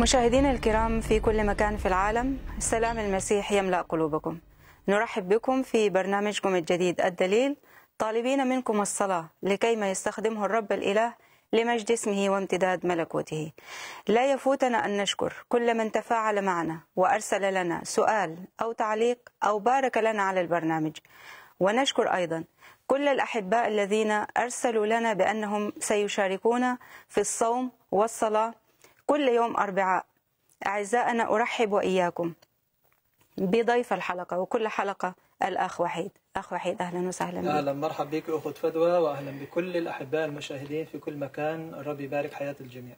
مشاهدينا الكرام في كل مكان في العالم سلام المسيح يملأ قلوبكم نرحب بكم في برنامجكم الجديد الدليل طالبين منكم الصلاة لكيما يستخدمه الرب الإله لمجد اسمه وامتداد ملكوته لا يفوتنا أن نشكر كل من تفاعل معنا وأرسل لنا سؤال أو تعليق أو بارك لنا على البرنامج ونشكر أيضا كل الأحباء الذين أرسلوا لنا بأنهم سيشاركونا في الصوم والصلاة كل يوم أربعاء أعزائنا أرحب وإياكم بضيف الحلقة وكل حلقة الأخ وحيد أخ وحيد أهلا وسهلا بك أهلا مرحبا بك أخت فدوى وأهلا بكل الأحباء المشاهدين في كل مكان ربي يبارك حياة الجميع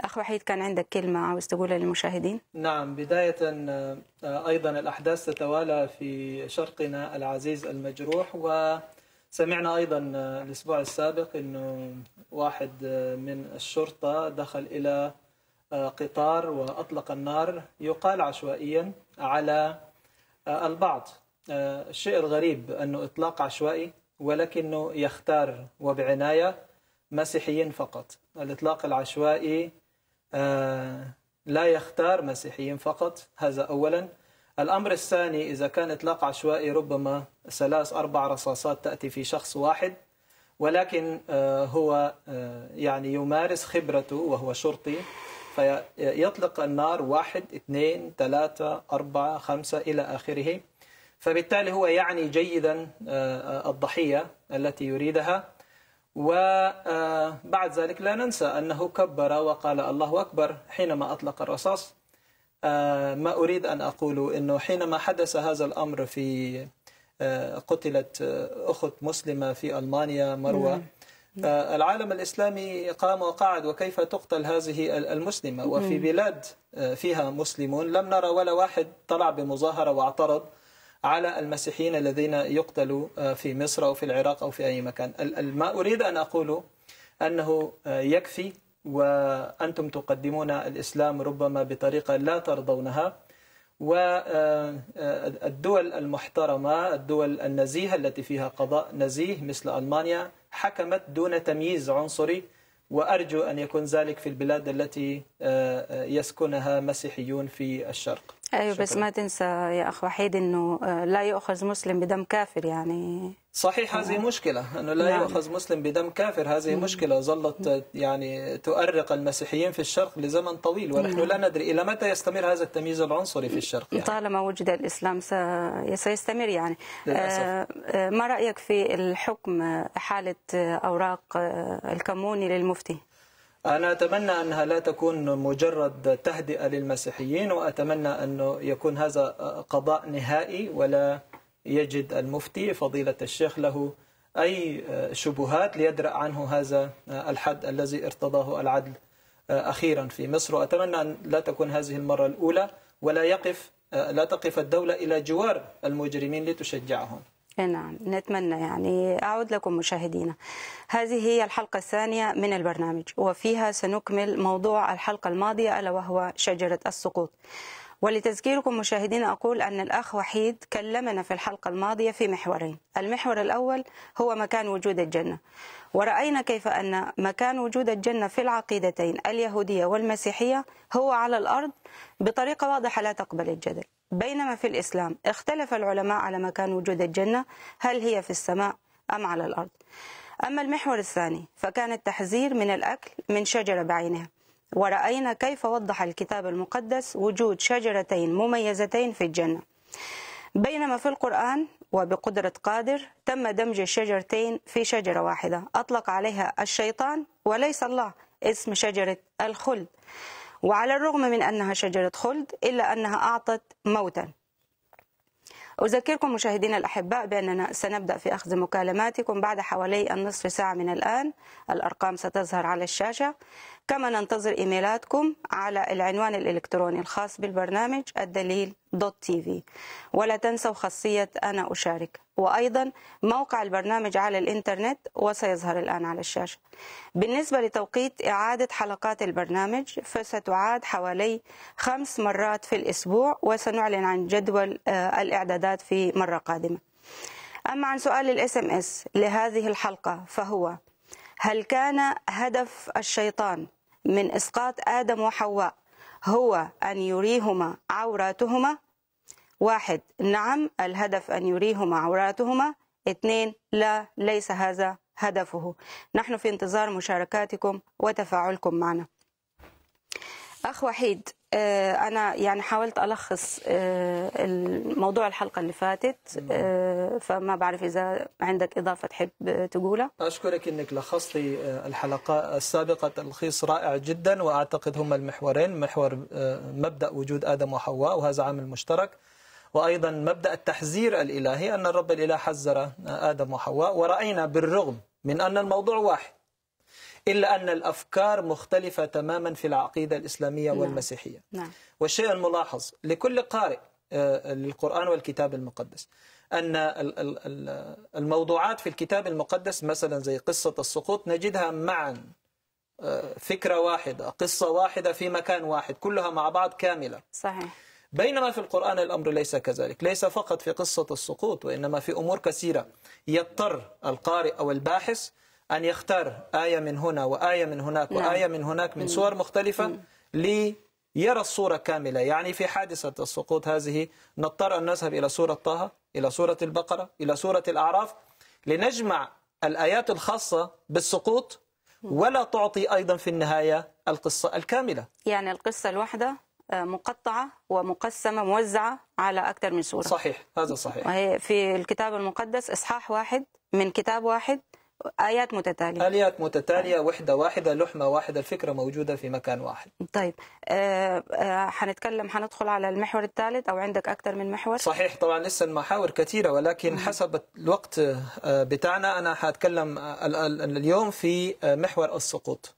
أخ وحيد كان عندك كلمة عاوز تقولها للمشاهدين نعم بداية آه، أيضا الأحداث تتوالى في شرقنا العزيز المجروح و سمعنا ايضا آه، الاسبوع السابق انه واحد آه، من الشرطه دخل الى قطار وأطلق النار يقال عشوائيا على آه، البعض الشيء آه، الغريب أنه إطلاق عشوائي ولكنه يختار وبعناية مسيحيين فقط الإطلاق العشوائي آه، لا يختار مسيحيين فقط هذا أولا الأمر الثاني إذا كان إطلاق عشوائي ربما ثلاث أربع رصاصات تأتي في شخص واحد ولكن هو يعني يمارس خبرته وهو شرطي فيطلق النار واحد اثنين ثلاثة أربعة خمسة إلى آخره فبالتالي هو يعني جيدا آه، آه، الضحية التي يريدها وبعد آه، ذلك لا ننسى أنه كبر وقال الله أكبر حينما أطلق الرصاص ما أريد أن أقول أنه حينما حدث هذا الأمر في قتلت أخت مسلمة في ألمانيا مروة نعم. نعم. آه، العالم الإسلامي قام وقعد وكيف تقتل هذه المسلمة وفي نعم. بلاد آه، فيها مسلمون لم نرى ولا واحد طلع بمظاهرة واعترض على المسيحيين الذين يقتلوا آه، في مصر أو في العراق أو في أي مكان ما أريد أن أقوله أنه يكفي وأنتم تقدمون الإسلام ربما بطريقة لا ترضونها والدول المحترمة الدول النزيهة التي فيها قضاء نزيه مثل ألمانيا حكمت دون تمييز عنصري وأرجو أن يكون ذلك في البلاد التي آه، آه، يسكنها مسيحيون في الشرق ايوه بس ما تنسى يا اخ وحيد انه آه، لا يؤخذ مسلم بدم كافر يعني صحيح هذه مشكلة أنه لا نعم. يؤخذ مسلم بدم كافر هذه مشكلة ظلت آه، يعني تؤرق المسيحيين في الشرق لزمن طويل ونحن نعم. لا ندري إلى متى يستمر هذا التمييز العنصري في الشرق يعني. طالما وجد الإسلام سيستمر يعني آه،, آه ما رأيك في الحكم حالة أوراق الكموني للمفتي؟ أنا أتمنى أنها لا تكون مجرد تهدئة للمسيحيين وأتمنى أن يكون هذا قضاء نهائي ولا يجد المفتي فضيلة الشيخ له أي شبهات ليدرأ عنه هذا الحد الذي ارتضاه العدل أخيرا في مصر وأتمنى أن لا تكون هذه المرة الأولى ولا يقف لا تقف الدولة إلى جوار المجرمين لتشجعهم إيه نعم نتمنى يعني أعود لكم مشاهدينا هذه هي الحلقة الثانية من البرنامج وفيها سنكمل موضوع الحلقة الماضية ألا وهو شجرة السقوط ولتذكيركم مشاهدينا أقول أن الأخ وحيد كلمنا في الحلقة الماضية في محورين المحور الأول هو مكان وجود الجنة ورأينا كيف أن مكان وجود الجنة في العقيدتين اليهودية والمسيحية هو على الأرض بطريقة واضحة لا تقبل الجدل بينما في الإسلام اختلف العلماء على مكان وجود الجنة هل هي في السماء أم على الأرض أما المحور الثاني فكان التحذير من الأكل من شجرة بعينها ورأينا كيف وضح الكتاب المقدس وجود شجرتين مميزتين في الجنة بينما في القرآن وبقدرة قادر تم دمج الشجرتين في شجرة واحدة أطلق عليها الشيطان وليس الله اسم شجرة الخلد وعلى الرغم من أنها شجرة خلد إلا أنها أعطت موتا أذكركم مشاهدينا الأحباء بأننا سنبدأ في أخذ مكالماتكم بعد حوالي النصف ساعة من الآن الأرقام ستظهر على الشاشة كما ننتظر إيميلاتكم على العنوان الإلكتروني الخاص بالبرنامج الدليل دوت تي في ولا تنسوا خاصية أنا أشارك وأيضا موقع البرنامج على الإنترنت وسيظهر الآن على الشاشة بالنسبة لتوقيت إعادة حلقات البرنامج فستعاد حوالي خمس مرات في الأسبوع وسنعلن عن جدول آه، الإعدادات في مرة قادمة أما عن سؤال الاس ام اس لهذه الحلقة فهو هل كان هدف الشيطان من إسقاط آدم وحواء هو أن يريهما عوراتهما؟ واحد نعم الهدف أن يريهما عوراتهما اثنين لا ليس هذا هدفه نحن في انتظار مشاركاتكم وتفاعلكم معنا أخ وحيد آه، انا يعني حاولت الخص آه، موضوع الحلقه اللي فاتت آه، فما بعرف اذا عندك اضافه تحب تقولها اشكرك انك لخصتي الحلقه السابقه تلخيص رائع جدا واعتقد هما المحورين محور مبدا وجود ادم وحواء وهذا عامل مشترك وايضا مبدا التحذير الالهي ان الرب الاله حذر ادم وحواء وراينا بالرغم من ان الموضوع واحد إلا أن الأفكار مختلفة تماما في العقيدة الإسلامية نعم. والمسيحية نعم. والشيء الملاحظ لكل قارئ آه، للقرآن والكتاب المقدس أن الموضوعات في الكتاب المقدس مثلا زي قصة السقوط نجدها معا آه، فكرة واحدة قصة واحدة في مكان واحد كلها مع بعض كاملة صحيح بينما في القرآن الأمر ليس كذلك ليس فقط في قصة السقوط وإنما في أمور كثيرة يضطر القارئ أو الباحث أن يختار آية من هنا وآية من هناك نعم. وآية من هناك من سور نعم. مختلفة نعم. ليرى الصورة كاملة يعني في حادثة السقوط هذه نضطر أن نذهب إلى سورة طه إلى سورة البقرة إلى سورة الأعراف لنجمع الآيات الخاصة بالسقوط ولا تعطي أيضا في النهاية القصة الكاملة يعني القصة الواحدة آه، مقطعة ومقسمة موزعة على أكثر من سورة صحيح هذا صحيح وهي في الكتاب المقدس إصحاح واحد من كتاب واحد آيات متتالية آيات متتالية وحدة واحدة لحمة واحدة الفكرة موجودة في مكان واحد طيب آه آه حنتكلم حندخل على المحور الثالث أو عندك أكثر من محور صحيح طبعا لسه المحاور كثيرة ولكن حسب الوقت آه، بتاعنا أنا حأتكلم آه، اليوم في آه، محور السقوط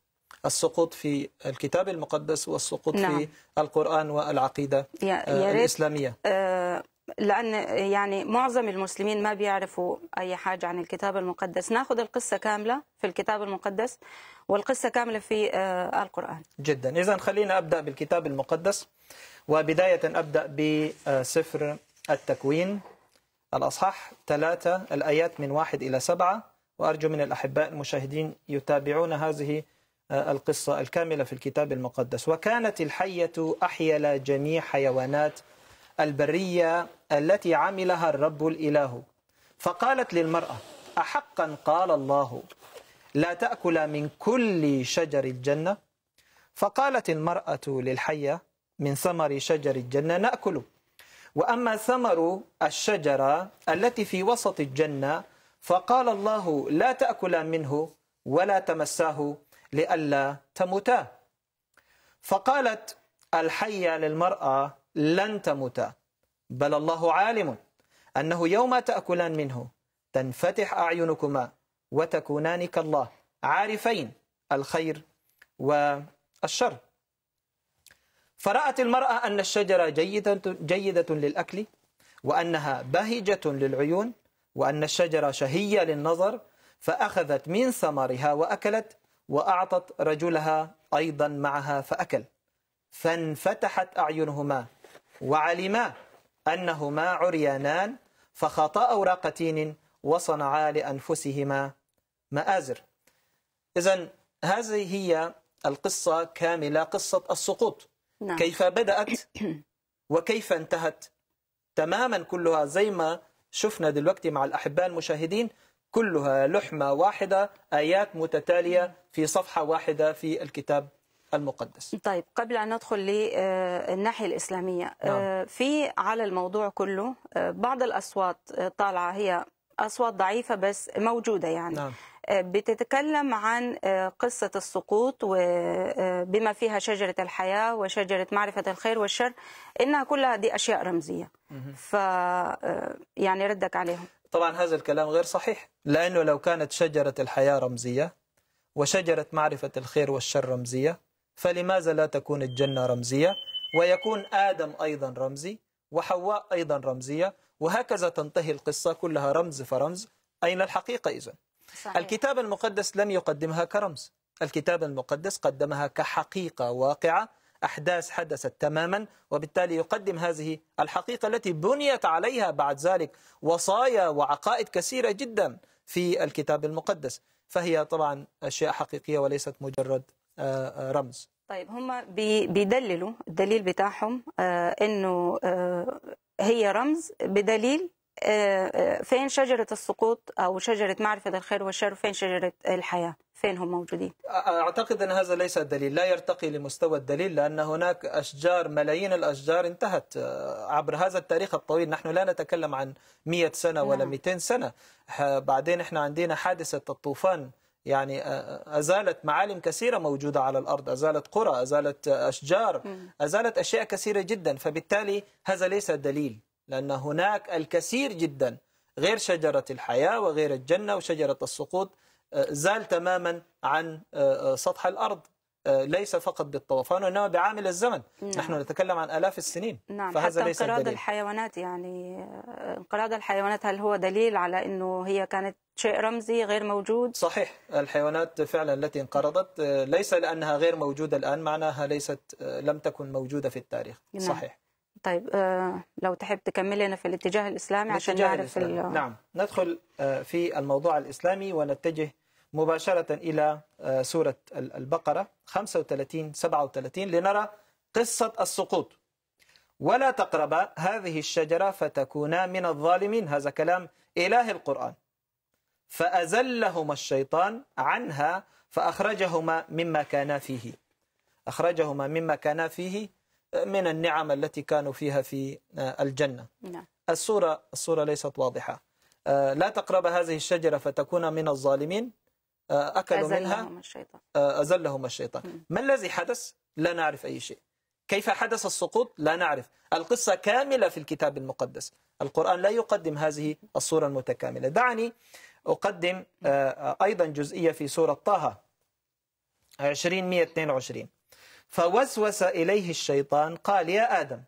السقوط في الكتاب المقدس والسقوط نعم. في القرآن والعقيدة يا الإسلامية آه لأن يعني معظم المسلمين ما بيعرفوا أي حاجة عن الكتاب المقدس ناخذ القصة كاملة في الكتاب المقدس والقصة كاملة في آه، القرآن جدا إذا خلينا أبدأ بالكتاب المقدس وبداية أبدأ بسفر التكوين الأصحاح ثلاثة الآيات من واحد إلى سبعة وأرجو من الأحباء المشاهدين يتابعون هذه آه، القصة الكاملة في الكتاب المقدس وكانت الحية أحيل جميع حيوانات البرية التي عملها الرب الإله فقالت للمرأة أحقا قال الله لا تأكل من كل شجر الجنة فقالت المرأة للحية من ثمر شجر الجنة نأكل وأما ثمر الشجرة التي في وسط الجنة فقال الله لا تأكلا منه ولا تمساه لئلا تموتا فقالت الحية للمرأة لن تموتا بل الله عالم أنه يوم تأكلان منه تنفتح أعينكما وتكونان كالله عارفين الخير والشر فرأت المرأة أن الشجرة جيدة, جيدة للأكل وأنها بهجة للعيون وأن الشجرة شهية للنظر فأخذت من ثمرها وأكلت وأعطت رجلها أيضا معها فأكل فانفتحت أعينهما وعلما أنهما عريانان فخطا أوراق تين وصنعا لأنفسهما مآزر إذا هذه هي القصة كاملة قصة السقوط نعم. كيف بدأت وكيف انتهت تماما كلها زي ما شفنا دلوقتي مع الأحباء المشاهدين كلها لحمة واحدة آيات متتالية في صفحة واحدة في الكتاب المقدس طيب قبل أن ندخل للناحية الإسلامية آه، نعم. في على الموضوع كله آه، بعض الأصوات طالعة هي أصوات ضعيفة بس موجودة يعني نعم. آه، بتتكلم عن قصة السقوط وبما فيها شجرة الحياة وشجرة معرفة الخير والشر إنها كلها دي أشياء رمزية ف يعني ردك عليهم طبعا هذا الكلام غير صحيح لأنه لو كانت شجرة الحياة رمزية وشجرة معرفة الخير والشر رمزية فلماذا لا تكون الجنة رمزية ويكون آدم أيضا رمزي وحواء أيضا رمزية وهكذا تنتهي القصة كلها رمز فرمز أين الحقيقة إذن صحيح. الكتاب المقدس لم يقدمها كرمز الكتاب المقدس قدمها كحقيقة واقعة أحداث حدثت تماما وبالتالي يقدم هذه الحقيقة التي بنيت عليها بعد ذلك وصايا وعقائد كثيرة جدا في الكتاب المقدس فهي طبعا أشياء حقيقية وليست مجرد آه، آه، رمز طيب هم بيدللوا الدليل بتاعهم آه، انه هي رمز بدليل فين شجرة السقوط أو شجرة معرفة الخير والشر وفين شجرة الحياة فين هم موجودين أعتقد أن هذا ليس الدليل لا يرتقي لمستوى الدليل لأن هناك أشجار ملايين الأشجار انتهت عبر هذا التاريخ الطويل نحن لا نتكلم عن 100 سنة ولا 200 نعم. سنة بعدين إحنا عندنا حادثة الطوفان يعني أزالت معالم كثيرة موجودة على الأرض أزالت قرى أزالت أشجار أزالت أشياء كثيرة جدا فبالتالي هذا ليس دليل لأن هناك الكثير جدا غير شجرة الحياة وغير الجنة وشجرة السقوط زال تماما عن سطح الأرض آه، ليس فقط بالطوفان وإنما بعامل الزمن نعم. نحن نتكلم عن آلاف السنين نعم. فهذا حتى ليس انقراض الدليل. الحيوانات يعني آه، انقراض الحيوانات هل هو دليل على أنه هي كانت شيء رمزي غير موجود صحيح الحيوانات فعلا التي انقرضت آه، ليس لأنها غير موجودة الآن معناها ليست لم تكن موجودة في التاريخ نعم. صحيح طيب لو تحب تكمل لنا في الاتجاه الإسلامي عشان نعرف نعم ندخل في الموضوع الإسلامي ونتجه مباشرة إلى آه، سورة البقرة 35 37 لنرى قصة السقوط ولا تقربا هذه الشجرة فتكونا من الظالمين هذا كلام إله القرآن فأزلهما الشيطان عنها فأخرجهما مما كانا فيه أخرجهما مما كانا فيه آه، من النعم التي كانوا فيها في آه، الجنة نعم. الصورة, الصورة ليست واضحة لا تقرب هذه الشجرة فتكون من الظالمين آه، أكلوا منها آه، أزلهم الشيطان ما الذي حدث؟ لا نعرف أي شيء كيف حدث السقوط؟ لا نعرف القصة كاملة في الكتاب المقدس القرآن لا يقدم هذه الصورة المتكاملة دعني أقدم آه، أيضا جزئية في سورة طه 20 122 فوسوس إليه الشيطان قال يا آدم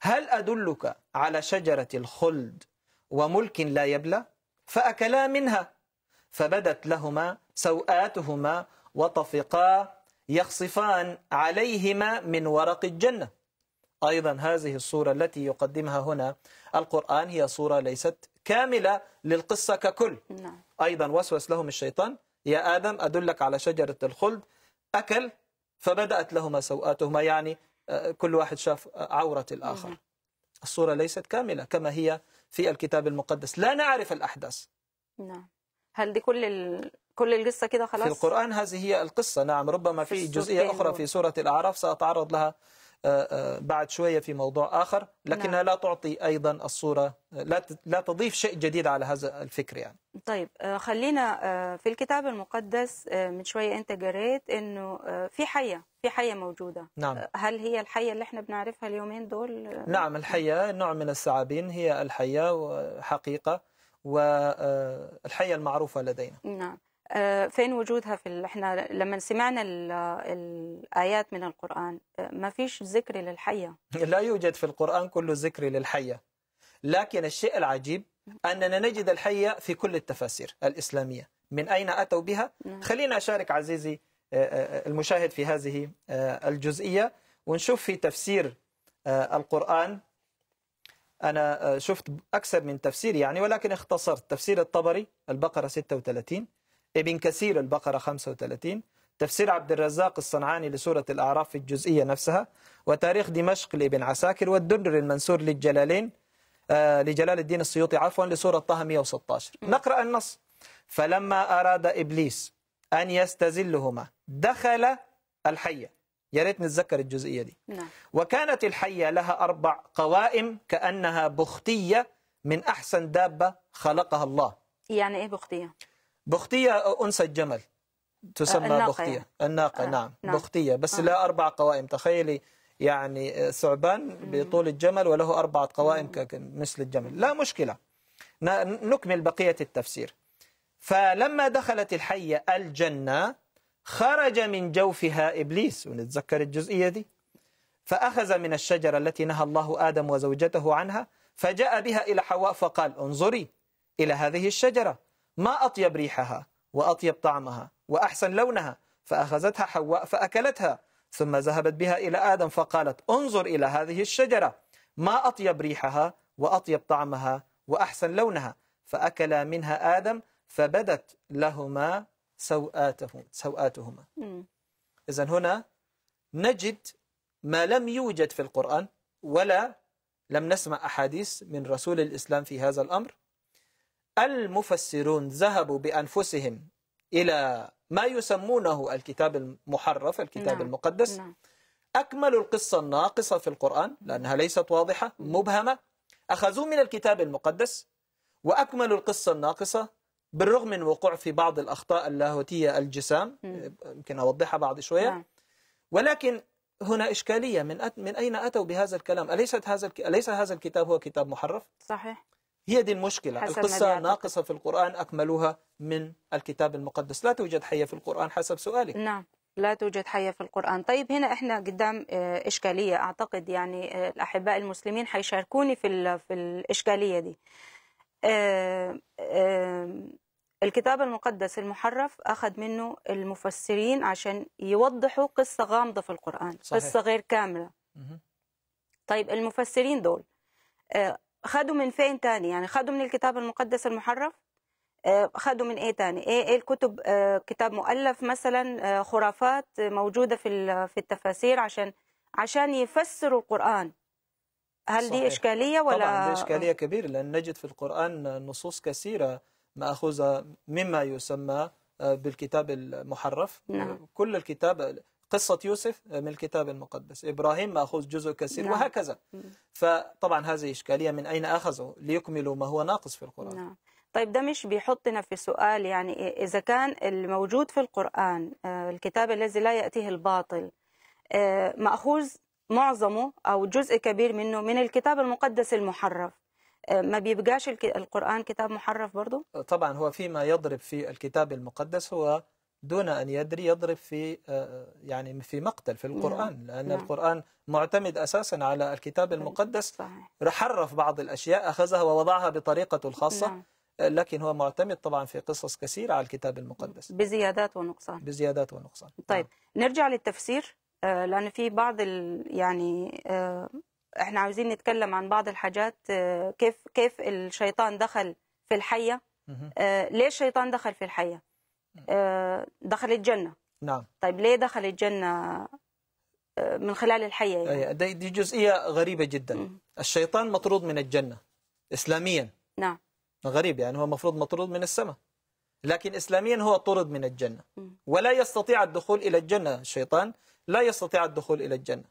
هل أدلك على شجرة الخلد وملك لا يبلى فأكلا منها فبدت لهما سوآتهما وطفقا يخصفان عليهما من ورق الجنة أيضا هذه الصورة التي يقدمها هنا القرآن هي صورة ليست كاملة للقصة ككل نعم. أيضا وسوس لهم الشيطان يا آدم أدلك على شجرة الخلد أكل فبدأت لهما سوآتهما يعني آه، كل واحد شاف عورة الآخر نعم. الصورة ليست كاملة كما هي في الكتاب المقدس لا نعرف الأحداث نعم هل دي كل ال... كل القصة كده خلاص في القرآن هذه هي القصة نعم ربما في, في جزئية أخرى في سورة الأعراف سأتعرض لها آه، آه، بعد شوية في موضوع آخر لكنها نعم. لا تعطي أيضا الصورة لا لا تضيف شيء جديد على هذا الفكر يعني طيب آه، خلينا في الكتاب المقدس من شوية أنت قريت أنه في حية في حية موجودة نعم. هل هي الحية اللي احنا بنعرفها اليومين دول؟ نعم الحية نوع من الثعابين هي الحية وحقيقة والحية المعروفة لدينا نعم آه، فين وجودها في احنا لما سمعنا الايات من القران آه، ما فيش ذكر للحيه لا يوجد في القران كل ذكر للحيه لكن الشيء العجيب اننا نجد الحيه في كل التفاسير الاسلاميه من اين اتوا بها نعم. خلينا اشارك عزيزي آه، المشاهد في هذه الجزئيه ونشوف في تفسير القران أنا آه، شفت أكثر من تفسير يعني ولكن اختصرت تفسير الطبري البقرة 36 ابن كثير البقرة 35 تفسير عبد الرزاق الصنعاني لسورة الأعراف في الجزئية نفسها وتاريخ دمشق لابن عساكر والدندر المنسور للجلالين آه لجلال الدين السيوطي عفوا لسورة طه 116 نقرأ النص فلما أراد إبليس أن يستزلهما دخل الحية يا ريت نتذكر الجزئية دي نعم. وكانت الحية لها أربع قوائم كأنها بختية من أحسن دابة خلقها الله يعني إيه بختية؟ بختية أنثى الجمل تسمى الناقة بختية يعني. الناقة آه. نعم. نعم بختية بس آه. لها أربع قوائم تخيلي يعني آه، ثعبان بطول الجمل وله أربعة قوائم مثل الجمل لا مشكلة نكمل بقية التفسير فلما دخلت الحية الجنة خرج من جوفها إبليس ونتذكر الجزئية دي فأخذ من الشجرة التي نهى الله آدم وزوجته عنها فجاء بها إلى حواء فقال انظري إلى هذه الشجرة ما أطيب ريحها وأطيب طعمها وأحسن لونها فأخذتها حواء فأكلتها ثم ذهبت بها إلى آدم فقالت انظر إلى هذه الشجرة ما أطيب ريحها وأطيب طعمها وأحسن لونها فأكلا منها آدم فبدت لهما سوآتهم سوآتهما إذا هنا نجد ما لم يوجد في القرآن ولا لم نسمع أحاديث من رسول الإسلام في هذا الأمر المفسرون ذهبوا بأنفسهم إلى ما يسمونه الكتاب المحرف الكتاب نعم. المقدس نعم. أكملوا القصة الناقصة في القرآن لأنها ليست واضحة مبهمة أخذوا من الكتاب المقدس وأكملوا القصة الناقصة بالرغم من وقوع في بعض الأخطاء اللاهوتية الجسام آه، يمكن أوضحها بعد شوية نعم. ولكن هنا إشكالية من أت... من أين أتوا بهذا الكلام؟ أليست هذا الك... أليس هذا الكتاب هو كتاب محرف؟ صحيح هي دي المشكلة القصة ناقصة في القرآن أكملوها من الكتاب المقدس لا توجد حية في القرآن حسب سؤالك نعم لا توجد حية في القرآن طيب هنا إحنا قدام آه، إشكالية أعتقد يعني آه، الأحباء المسلمين حيشاركوني في, ال... في الإشكالية دي أه أه الكتاب المقدس المحرف أخذ منه المفسرين عشان يوضحوا قصة غامضة في القرآن صحيح. قصة غير كاملة مه. طيب المفسرين دول آه، خدوا من فين تاني يعني خدوا من الكتاب المقدس المحرف آه، خدوا من ايه تاني ايه, إيه الكتب آه، كتاب مؤلف مثلا خرافات موجودة في في التفاسير عشان عشان يفسروا القرآن هل صحيح. دي إشكالية ولا طبعا دي إشكالية كبيرة لأن نجد في القرآن نصوص كثيرة مأخوذة مما يسمى آه، بالكتاب المحرف نعم. كل الكتاب قصة يوسف آه، من الكتاب المقدس إبراهيم مأخوذ جزء كثير نعم. وهكذا فطبعا هذه إشكالية من أين أخذوا ليكملوا ما هو ناقص في القرآن نعم. طيب ده مش بيحطنا في سؤال يعني إذا كان الموجود في القرآن آه، الكتاب الذي لا يأتيه الباطل مأخوذ معظمه أو جزء كبير منه من الكتاب المقدس المحرف ما بيبقاش القرآن كتاب محرف برضه طبعا هو فيما يضرب في الكتاب المقدس هو دون أن يدري يضرب في آه، آه، يعني في مقتل في القرآن نعم، لأن نعم. القرآن معتمد أساسا على الكتاب المقدس صحيح. حرف بعض الأشياء أخذها ووضعها بطريقته الخاصة نعم. لكن هو معتمد طبعا في قصص كثيرة على الكتاب المقدس بزيادات ونقصان بزيادات ونقصان طيب نعم. نرجع للتفسير آه، لأن في بعض يعني احنا عاوزين نتكلم عن بعض الحاجات آه، كيف كيف الشيطان دخل في الحيه آه، ليه الشيطان دخل في الحيه آه، دخل الجنه نعم طيب ليه دخل الجنه من خلال الحيه يعني دي جزئيه غريبه جدا الشيطان مطرود من الجنه اسلاميا نعم غريب يعني هو المفروض مطرود من السماء لكن اسلاميا هو طرد من الجنه ولا يستطيع الدخول الى الجنه الشيطان لا يستطيع الدخول الى الجنه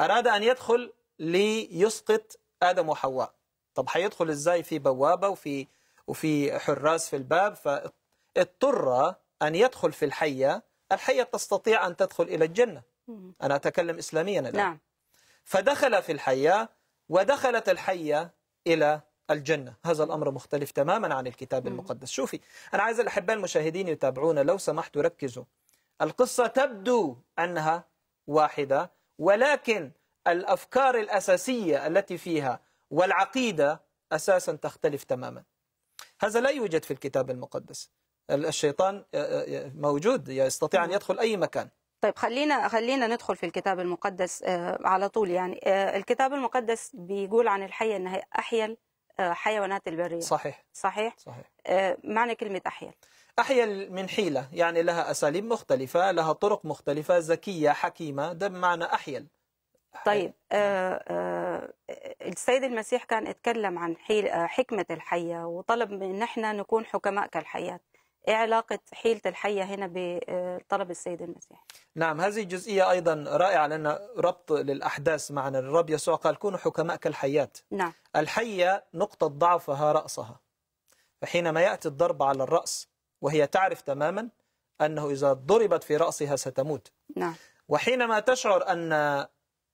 اراد ان يدخل ليسقط آدم وحواء طب هيدخل إزاي في بوابة وفي وفي حراس في الباب فاضطر أن يدخل في الحية الحية تستطيع أن تدخل إلى الجنة أنا أتكلم إسلاميا الآن نعم. فدخل في الحية ودخلت الحية إلى الجنة هذا الأمر مختلف تماما عن الكتاب المقدس شوفي أنا عايز الأحباء المشاهدين يتابعونا لو سمحتوا ركزوا القصة تبدو أنها واحدة ولكن الأفكار الأساسية التي فيها والعقيدة أساسا تختلف تماما هذا لا يوجد في الكتاب المقدس الشيطان آه، آه، آه، موجود يستطيع أن نعم. يدخل أي مكان طيب خلينا خلينا ندخل في الكتاب المقدس على طول يعني الكتاب المقدس بيقول عن الحية أنها احيل حيوانات البرية صحيح صحيح, صحيح. معنى كلمة احيل؟ احيل من حيلة يعني لها أساليب مختلفة لها طرق مختلفة ذكية حكيمة ده بمعنى أحيل طيب آه، آه، السيد المسيح كان اتكلم عن آه، حكمة الحية وطلب ان احنا نكون حكماء كالحيات ايه علاقة حيلة الحية هنا بطلب السيد المسيح؟ نعم هذه الجزئية أيضا رائعة لأن ربط للأحداث معنا الرب يسوع قال كونوا حكماء كالحيات نعم الحية نقطة ضعفها رأسها فحينما يأتي الضرب على الرأس وهي تعرف تماما أنه إذا ضربت في رأسها ستموت نعم وحينما تشعر أن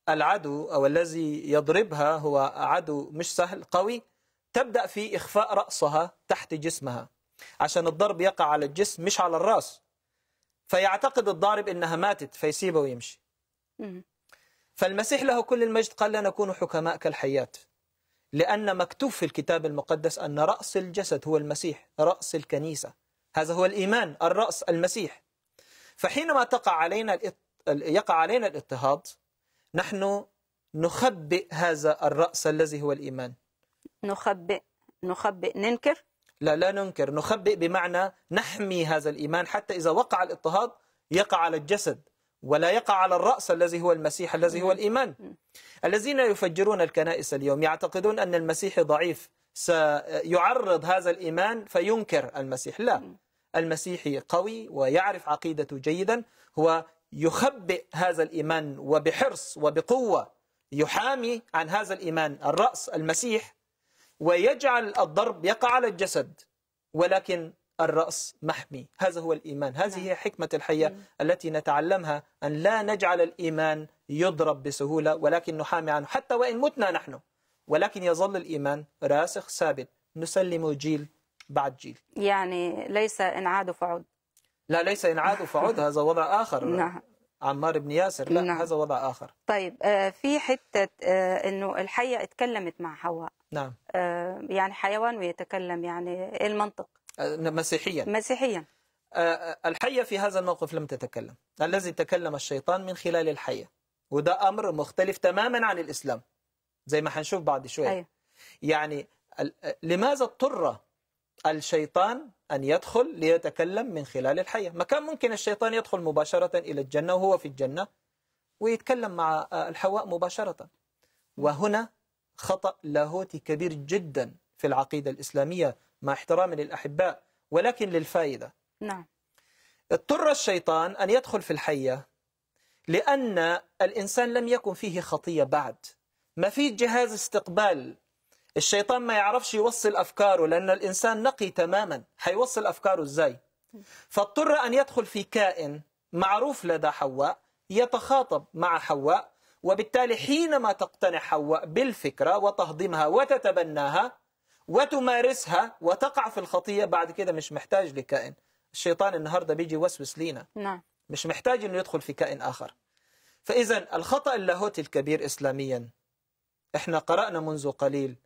العدو أو الذي يضربها هو عدو مش سهل قوي تبدأ في إخفاء رأسها تحت جسمها عشان الضرب يقع على الجسم مش على الرأس فيعتقد الضارب إنها ماتت فيسيبه ويمشي فالمسيح له كل المجد قال لا نكون حكماء كالحيات لأن مكتوب في الكتاب المقدس أن رأس الجسد هو المسيح رأس الكنيسة هذا هو الإيمان الرأس المسيح فحينما تقع علينا يقع علينا الاضطهاد نحن نخبئ هذا الرأس الذي هو الإيمان نخبئ نخبئ ننكر لا لا ننكر نخبئ بمعنى نحمي هذا الإيمان حتى إذا وقع الاضطهاد يقع على الجسد ولا يقع على الرأس الذي هو المسيح الذي هو الإيمان الذين يفجرون الكنائس اليوم يعتقدون أن المسيح ضعيف سيعرض هذا الإيمان فينكر المسيح لا المسيحي قوي ويعرف عقيدته جيدا هو يخبئ هذا الإيمان وبحرص وبقوة يحامي عن هذا الإيمان الرأس المسيح ويجعل الضرب يقع على الجسد ولكن الرأس محمي هذا هو الإيمان هذه هي نعم. حكمة الحية التي نتعلمها أن لا نجعل الإيمان يضرب بسهولة ولكن نحامي عنه حتى وإن متنا نحن ولكن يظل الإيمان راسخ ثابت نسلم جيل بعد جيل يعني ليس إن عاد فعود لا ليس إنعاد وفعود هذا وضع آخر نعم عمار بن ياسر لا نعم. هذا وضع آخر طيب آه، في حتة آه، أنه الحية اتكلمت مع حواء نعم آه، يعني حيوان ويتكلم يعني المنطق مسيحيا مسيحيا الحية في هذا الموقف لم تتكلم الذي تكلم الشيطان من خلال الحية وده أمر مختلف تماما عن الإسلام زي ما حنشوف بعد شوية أيوه. يعني لماذا اضطر الشيطان أن يدخل ليتكلم من خلال الحية ما كان ممكن الشيطان يدخل مباشرة إلى الجنة وهو في الجنة ويتكلم مع الحواء مباشرة وهنا خطأ لاهوتي كبير جدا في العقيدة الإسلامية مع احترام للأحباء ولكن للفائدة نعم اضطر الشيطان أن يدخل في الحية لأن الإنسان لم يكن فيه خطية بعد ما في جهاز استقبال الشيطان ما يعرفش يوصل أفكاره لأن الإنسان نقي تماما حيوصل أفكاره إزاي فاضطر أن يدخل في كائن معروف لدى حواء يتخاطب مع حواء وبالتالي حينما تقتنع حواء بالفكرة وتهضمها وتتبناها وتمارسها وتقع في الخطية بعد كده مش محتاج لكائن الشيطان النهاردة بيجي يوسوس لينا نعم. مش محتاج أنه يدخل في كائن آخر فإذا الخطأ اللاهوتي الكبير إسلاميا احنا قرأنا منذ قليل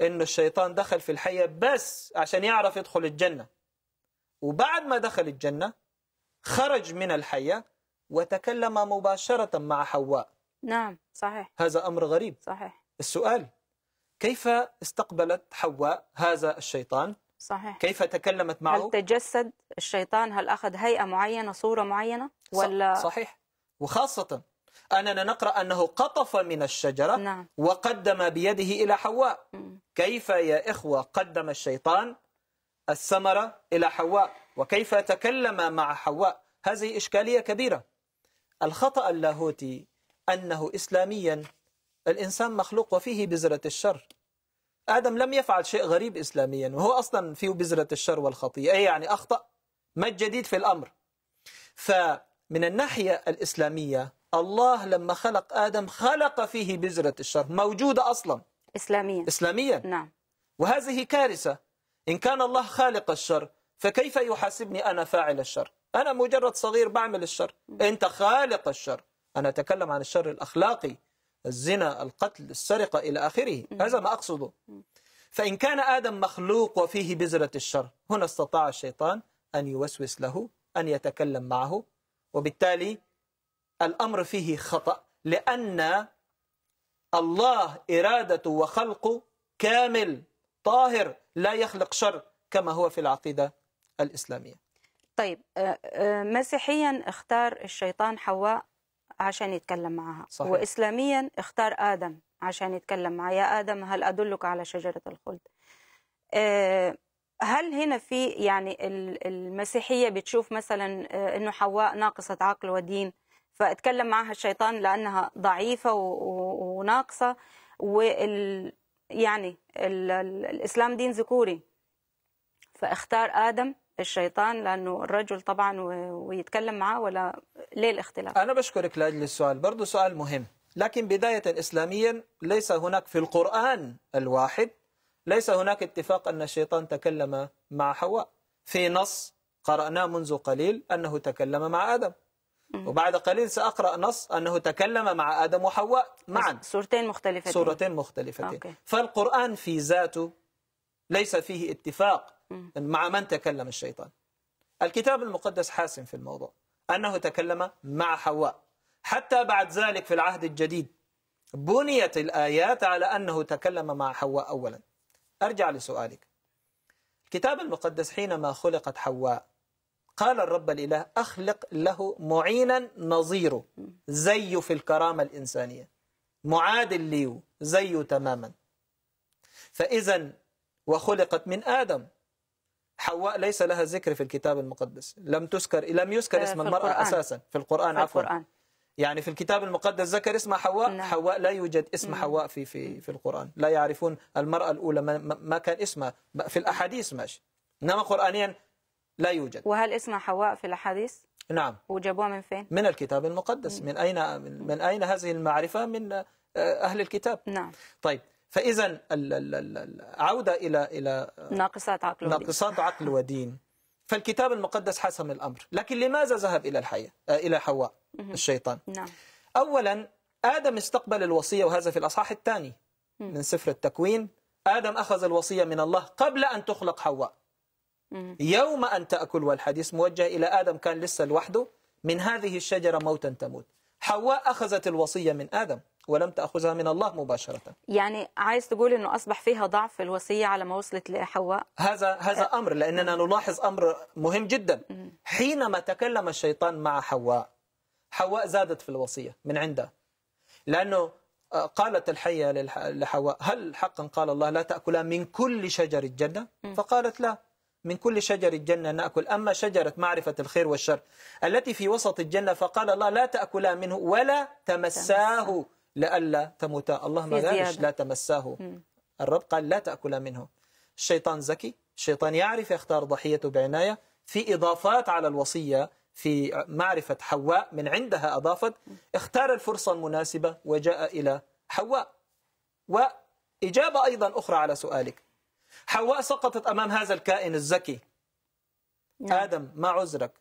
ان الشيطان دخل في الحية بس عشان يعرف يدخل الجنة وبعد ما دخل الجنة خرج من الحية وتكلم مباشرة مع حواء نعم صحيح هذا أمر غريب صحيح السؤال كيف استقبلت حواء هذا الشيطان صحيح كيف تكلمت معه هل تجسد الشيطان هل أخذ هيئة معينة صورة معينة ولا صحيح وخاصة أننا نقرأ أنه قطف من الشجرة نعم. وقدم بيده إلى حواء م. كيف يا إخوة قدم الشيطان الثمرة إلى حواء وكيف تكلم مع حواء هذه إشكالية كبيرة الخطأ اللاهوتي أنه إسلاميا الإنسان مخلوق وفيه بذرة الشر آدم لم يفعل شيء غريب إسلاميا وهو أصلا فيه بذرة الشر والخطيئة أي يعني أخطأ ما الجديد في الأمر فمن الناحية الإسلامية الله لما خلق آدم خلق فيه بذرة الشر موجودة أصلا إسلاميا إسلاميا نعم وهذه كارثة إن كان الله خالق الشر فكيف يحاسبني أنا فاعل الشر أنا مجرد صغير بعمل الشر أنت خالق الشر أنا أتكلم عن الشر الأخلاقي الزنا القتل السرقة إلى آخره هذا ما أقصده فإن كان آدم مخلوق وفيه بذرة الشر هنا استطاع الشيطان أن يوسوس له أن يتكلم معه وبالتالي الأمر فيه خطأ لأن الله إرادته وخلقه كامل طاهر لا يخلق شر كما هو في العقيدة الإسلامية طيب آه، آه، مسيحيا اختار الشيطان حواء عشان يتكلم معها صحيح. وإسلاميا اختار آدم عشان يتكلم معها يا آدم هل أدلك على شجرة الخلد آه، هل هنا في يعني المسيحية بتشوف مثلا أنه حواء ناقصة عقل ودين فاتكلم معها الشيطان لانها ضعيفه وناقصه وال يعني ال... الاسلام دين ذكوري فاختار ادم الشيطان لانه الرجل طبعا ويتكلم معاه ولا ليه الاختلاف؟ انا بشكرك لاجل السؤال، برضه سؤال مهم، لكن بدايه اسلاميا ليس هناك في القران الواحد ليس هناك اتفاق ان الشيطان تكلم مع حواء، في نص قرأناه منذ قليل انه تكلم مع ادم. وبعد قليل سأقرأ نص أنه تكلم مع آدم وحواء معا سورتين مختلفتين سورتين مختلفتين أوكي. فالقرآن في ذاته ليس فيه اتفاق مع من تكلم الشيطان الكتاب المقدس حاسم في الموضوع أنه تكلم مع حواء حتى بعد ذلك في العهد الجديد بنيت الآيات على أنه تكلم مع حواء أولا أرجع لسؤالك الكتاب المقدس حينما خلقت حواء قال الرب الإله أخلق له معينا نظيره زيه في الكرامة الإنسانية معادل ليه زيه تماما فإذا وخلقت من آدم حواء ليس لها ذكر في الكتاب المقدس لم تذكر لم يذكر آه، اسم المرأة القرآن. أساسا في القرآن عفوا يعني في الكتاب المقدس ذكر اسم حواء نعم. حواء لا يوجد اسم حواء في في في القرآن لا يعرفون المرأة الأولى ما كان اسمها في الأحاديث ماشي إنما قرآنيا لا يوجد وهل اسم حواء في الأحاديث؟ نعم وجابوها من فين؟ من الكتاب المقدس من أين من أين هذه المعرفة من آه، أهل الكتاب نعم طيب فإذا العودة إلى إلى آه، ناقصات عقل ودين ناقصات عقل ودين فالكتاب المقدس حسم الأمر لكن لماذا ذهب إلى الحياة آه، إلى حواء الشيطان نعم أولا آدم استقبل الوصية وهذا في الأصحاح الثاني من سفر التكوين آدم أخذ الوصية من الله قبل أن تخلق حواء يوم أن تأكل والحديث موجه إلى آدم كان لسه لوحده من هذه الشجرة موتا تموت حواء أخذت الوصية من آدم ولم تأخذها من الله مباشرة يعني عايز تقول أنه أصبح فيها ضعف الوصية على ما وصلت لحواء هذا هذا أه. أمر لأننا نلاحظ أمر مهم جدا حينما تكلم الشيطان مع حواء حواء زادت في الوصية من عندها لأنه آه، قالت الحية لحواء هل حقا قال الله لا تأكلا من كل شجر الجنة فقالت لا من كل شجر الجنة نأكل أما شجرة معرفة الخير والشر التي في وسط الجنة فقال الله لا تأكلا منه ولا تمساه لئلا تموتا الله ما قالش لا تمساه الرب قال لا تأكلا منه الشيطان ذكي الشيطان يعرف يختار ضحيته بعناية في إضافات على الوصية في معرفة حواء من عندها أضافت اختار الفرصة المناسبة وجاء إلى حواء وإجابة أيضا أخرى على سؤالك حواء سقطت أمام هذا الكائن الذكي نعم. آدم ما عذرك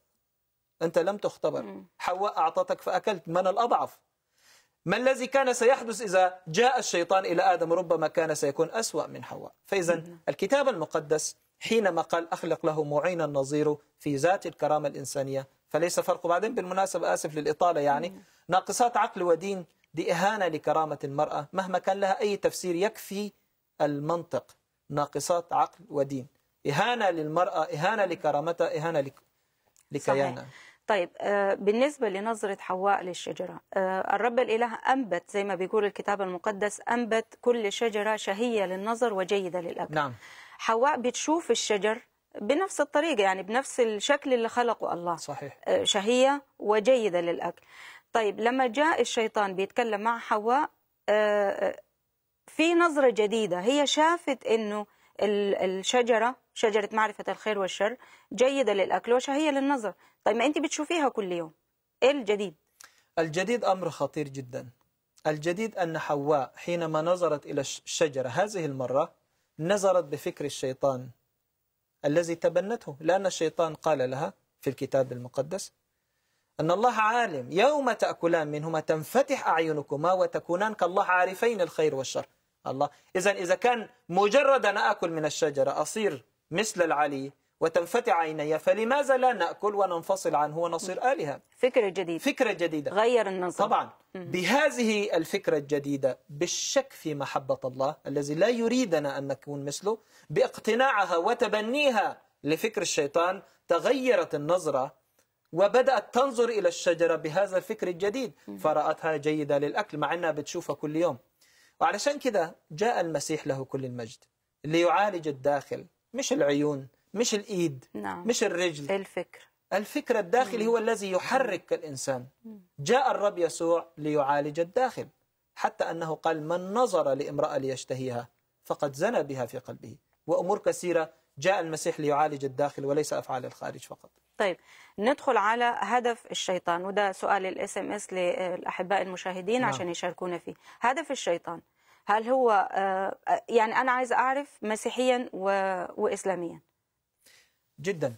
أنت لم تختبر مم. حواء أعطتك فأكلت من الأضعف ما الذي كان سيحدث إذا جاء الشيطان إلى آدم ربما كان سيكون أسوأ من حواء فإذا نعم. الكتاب المقدس حينما قال أخلق له معينا النظير في ذات الكرامة الإنسانية فليس فرق بعدين بالمناسبة آسف للإطالة يعني مم. ناقصات عقل ودين دي إهانة لكرامة المرأة مهما كان لها أي تفسير يكفي المنطق ناقصات عقل ودين إهانة للمرأة إهانة لكرامتها إهانة لك... صحيح. طيب آه، بالنسبة لنظرة حواء للشجرة آه، الرب الإله أنبت زي ما بيقول الكتاب المقدس أنبت كل شجرة شهية للنظر وجيدة للأكل نعم. حواء بتشوف الشجر بنفس الطريقة يعني بنفس الشكل اللي خلقه الله صحيح. آه، شهية وجيدة للأكل طيب لما جاء الشيطان بيتكلم مع حواء في نظرة جديدة هي شافت إنه الشجرة شجرة معرفة الخير والشر جيدة للأكل وشهية للنظر طيب ما أنت بتشوفيها كل يوم إيه الجديد؟ الجديد أمر خطير جدا الجديد أن حواء حينما نظرت إلى الشجرة هذه المرة نظرت بفكر الشيطان الذي تبنته لأن الشيطان قال لها في الكتاب المقدس أن الله عالم يوم تأكلان منهما تنفتح أعينكما وتكونان كالله عارفين الخير والشر الله إذا إذا كان مجرد أنا أكل من الشجرة أصير مثل العلي وتنفتح عيني فلماذا لا نأكل وننفصل عنه ونصير آلهة فكرة جديدة فكرة جديدة غير النظر طبعا بهذه الفكرة الجديدة بالشك في محبة الله الذي لا يريدنا أن نكون مثله باقتناعها وتبنيها لفكر الشيطان تغيرت النظرة وبدأت تنظر إلى الشجرة بهذا الفكر الجديد فرأتها جيدة للأكل مع أنها بتشوفها كل يوم وعلشان كده جاء المسيح له كل المجد ليعالج الداخل مش العيون مش الإيد نعم. مش الرجل الفكر الفكر الداخلي هو الذي يحرك الإنسان جاء الرب يسوع ليعالج الداخل حتى أنه قال من نظر لامرأة ليشتهيها فقد زنى بها في قلبه وأمور كثيرة جاء المسيح ليعالج الداخل وليس أفعال الخارج فقط طيب ندخل على هدف الشيطان وده سؤال الاس ام اس للاحباء المشاهدين نعم. عشان يشاركونا فيه هدف الشيطان هل هو آه، آه، يعني انا عايز اعرف مسيحيا و... واسلاميا جدا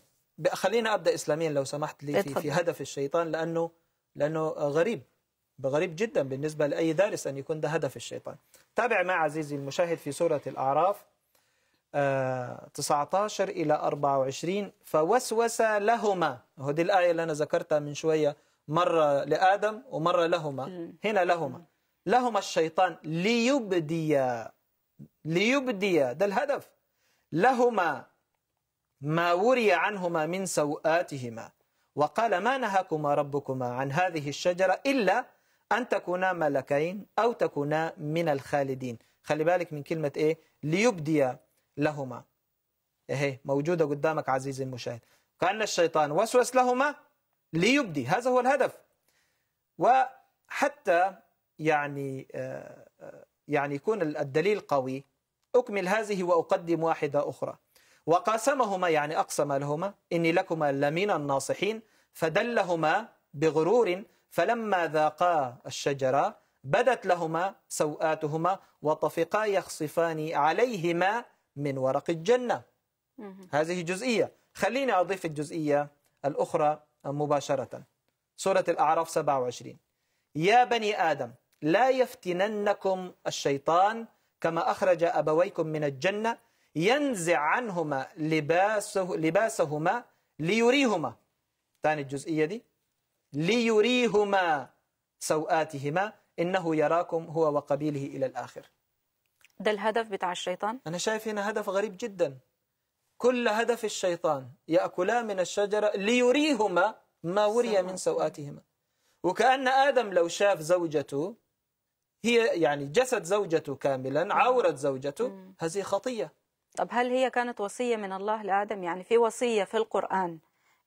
خلينا ابدا اسلاميا لو سمحت لي في, في هدف الشيطان لانه لانه غريب غريب جدا بالنسبه لاي دارس ان يكون ده هدف الشيطان تابع مع عزيزي المشاهد في سوره الاعراف 19 آه، إلى 24 فوسوس لهما هذه الآية اللي أنا ذكرتها من شوية مرة لآدم ومرة لهما هنا لهما لهما الشيطان ليبدي ليبدي ده الهدف لهما ما وري عنهما من سوآتهما وقال ما نهاكما ربكما عن هذه الشجرة إلا أن تكونا ملكين أو تكونا من الخالدين خلي بالك من كلمة إيه ليبدي لهما اهي إيه، موجودة قدامك عزيزي المشاهد كأن الشيطان وسوس لهما ليبدي هذا هو الهدف وحتى يعني آه، آه، يعني يكون الدليل قوي أكمل هذه وأقدم واحدة أخرى وقاسمهما يعني أقسم لهما إني لكما لمن الناصحين فدلهما بغرور فلما ذاقا الشجرة بدت لهما سوآتهما وطفقا يخصفان عليهما من ورق الجنة هذه جزئية خليني أضيف الجزئية الأخرى مباشرة سورة الأعراف 27 يا بني آدم لا يفتننكم الشيطان كما أخرج أبويكم من الجنة ينزع عنهما لباسه لباسهما ليريهما ثاني الجزئية دي ليريهما سوآتهما إنه يراكم هو وقبيله إلى الآخر ده الهدف بتاع الشيطان أنا شايف هنا هدف غريب جدا كل هدف الشيطان يأكلا من الشجرة ليريهما ما وري من سوآتهما وكأن آدم لو شاف زوجته هي يعني جسد زوجته كاملا عورة زوجته هذه خطية طب هل هي كانت وصية من الله لآدم يعني في وصية في القرآن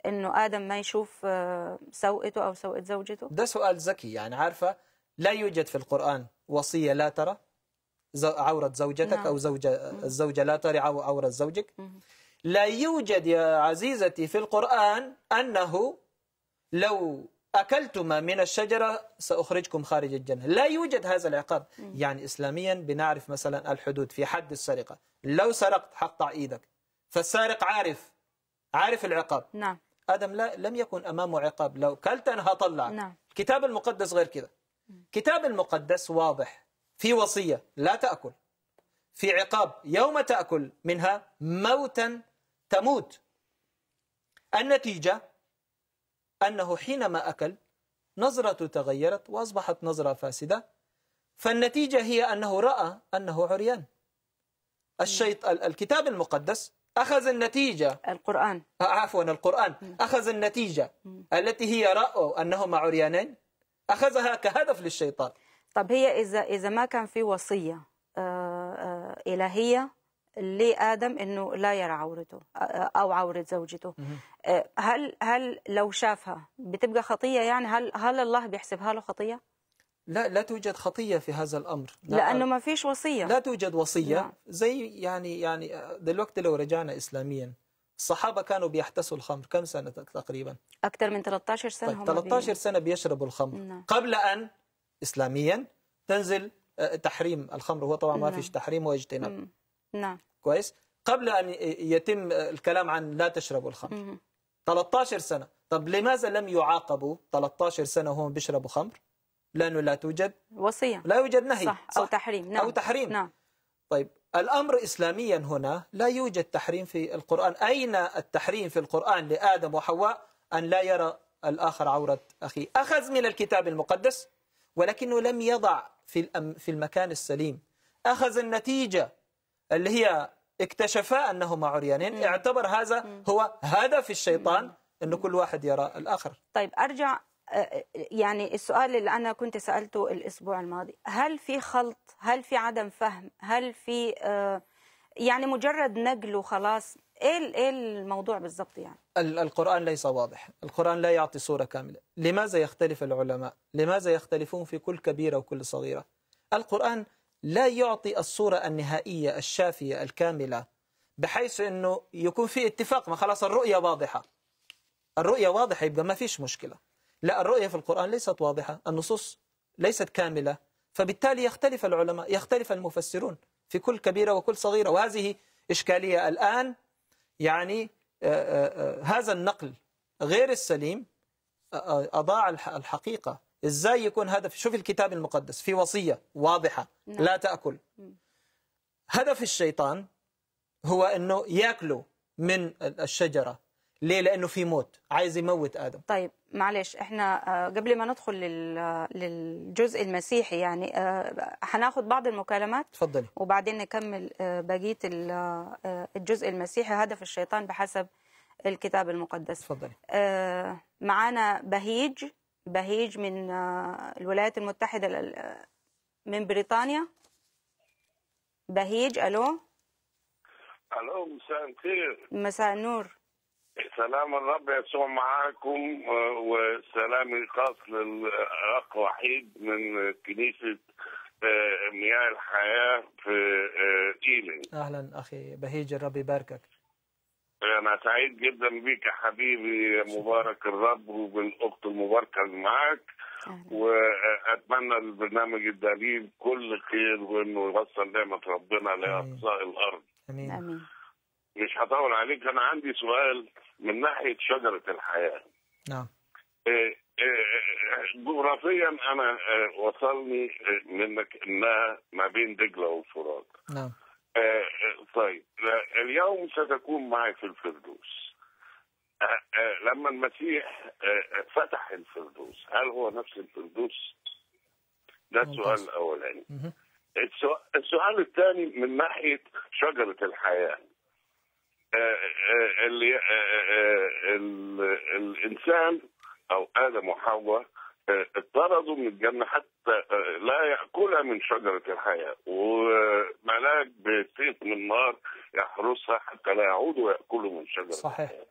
انه ادم ما يشوف آه، سوءته او سوءة زوجته ده سؤال ذكي يعني عارفه لا يوجد في القران وصيه لا ترى عورة زوجتك نعم. أو زوجة الزوجة لا ترى عورة زوجك لا يوجد يا عزيزتي في القرآن أنه لو أكلتما من الشجرة سأخرجكم خارج الجنة لا يوجد هذا العقاب يعني إسلاميا بنعرف مثلا الحدود في حد السرقة لو سرقت حقطع إيدك فالسارق عارف عارف العقاب نعم آدم لا لم يكن أمامه عقاب لو كلت أنا نعم. الكتاب المقدس غير كذا الكتاب المقدس واضح في وصية لا تأكل في عقاب يوم تأكل منها موتا تموت النتيجة أنه حينما أكل نظرته تغيرت وأصبحت نظرة فاسدة فالنتيجة هي أنه رأى أنه عريان الشيطان الكتاب المقدس أخذ النتيجة القرآن آه، عفوا القرآن أخذ النتيجة التي هي رأوا أنهما عريانين أخذها كهدف للشيطان طب هي إذا إذا ما كان في وصية آه، آه، إلهية لآدم إنه لا يرى عورته آه، أو عورة زوجته هل هل لو شافها بتبقى خطية يعني هل هل الله بيحسبها له خطية؟ لا لا توجد خطية في هذا الأمر لا لأنه ما فيش وصية لا توجد وصية لا. نعم. زي يعني يعني دلوقتي لو رجعنا إسلاميا الصحابة كانوا بيحتسوا الخمر كم سنة تقريبا؟ أكثر من 13 سنة طيب 13 بي... سنة بيشربوا الخمر نعم. قبل أن اسلاميا تنزل آه، تحريم الخمر هو طبعا ما نعم. فيش تحريم واجتناب نعم كويس قبل ان يتم آه، الكلام عن لا تشربوا الخمر 13 سنه طب لماذا لم يعاقبوا 13 سنه وهم بيشربوا خمر لانه لا توجد وصيه لا يوجد نهي صح, صح. او تحريم نعم او تحريم نعم طيب الامر اسلاميا هنا لا يوجد تحريم في القران اين التحريم في القران لادم وحواء ان لا يرى الاخر عوره اخيه اخذ من الكتاب المقدس ولكنه لم يضع في, في المكان السليم أخذ النتيجة اللي هي اكتشفا أنهما عريانين اعتبر هذا هو هدف الشيطان أنه كل واحد يرى الآخر طيب أرجع آه، آه، يعني السؤال اللي أنا كنت سألته الأسبوع الماضي هل في خلط هل في عدم فهم هل في آه، يعني مجرد نقل وخلاص ايه ايه الموضوع بالضبط يعني القرآن ليس واضح القرآن لا يعطي صورة كاملة لماذا يختلف العلماء لماذا يختلفون في كل كبيرة وكل صغيرة القرآن لا يعطي الصورة النهائية الشافية الكاملة بحيث أنه يكون في اتفاق ما خلاص الرؤية واضحة الرؤية واضحة يبقى ما فيش مشكلة لا الرؤية في القرآن ليست واضحة النصوص ليست كاملة فبالتالي يختلف العلماء يختلف المفسرون في كل كبيرة وكل صغيرة وهذه إشكالية الآن يعني آه، آه، آه، هذا النقل غير السليم أضاع الحقيقة إزاي يكون هدف شوف الكتاب المقدس في وصية واضحة نعم. لا تأكل هدف الشيطان هو أنه يأكلوا من الشجرة ليه لانه في موت عايز يموت ادم طيب معلش احنا آه، قبل ما ندخل آه، للجزء المسيحي يعني آه، هناخد بعض المكالمات تفضلي وبعدين نكمل بقيه الجزء المسيحي هدف الشيطان بحسب الكتاب المقدس تفضلي معانا بهيج بهيج من الولايات المتحده من بريطانيا بهيج الو الو مساء الخير مساء النور سلام الرب يسوع معاكم آه، وسلامي الخاص للاخ وحيد من كنيسه آه، مياه الحياه في آه، ايلين اهلا اخي بهيج الرب يباركك انا سعيد جدا بيك يا حبيبي مبارك الرب وبالاخت المباركه اللي معاك واتمنى البرنامج الدليل كل خير وانه يوصل نعمه ربنا لاقصاء الارض امين, أمين. مش هطول عليك انا عندي سؤال من ناحيه شجره الحياه نعم إيه، إيه، إيه، جغرافيا انا وصلني منك انها ما بين دجله والفرات نعم طيب اليوم ستكون معي في الفردوس لما المسيح فتح الفردوس هل هو نفس الفردوس؟ ده السؤال الاولاني السؤال الثاني من ناحيه شجره الحياه اللي الانسان او ادم وحواء اطردوا من الجنه حتى لا ياكلها من شجره الحياه وملاك بسيف من نار يحرسها حتى لا يعودوا ياكلوا من شجره صحيح. الحياه.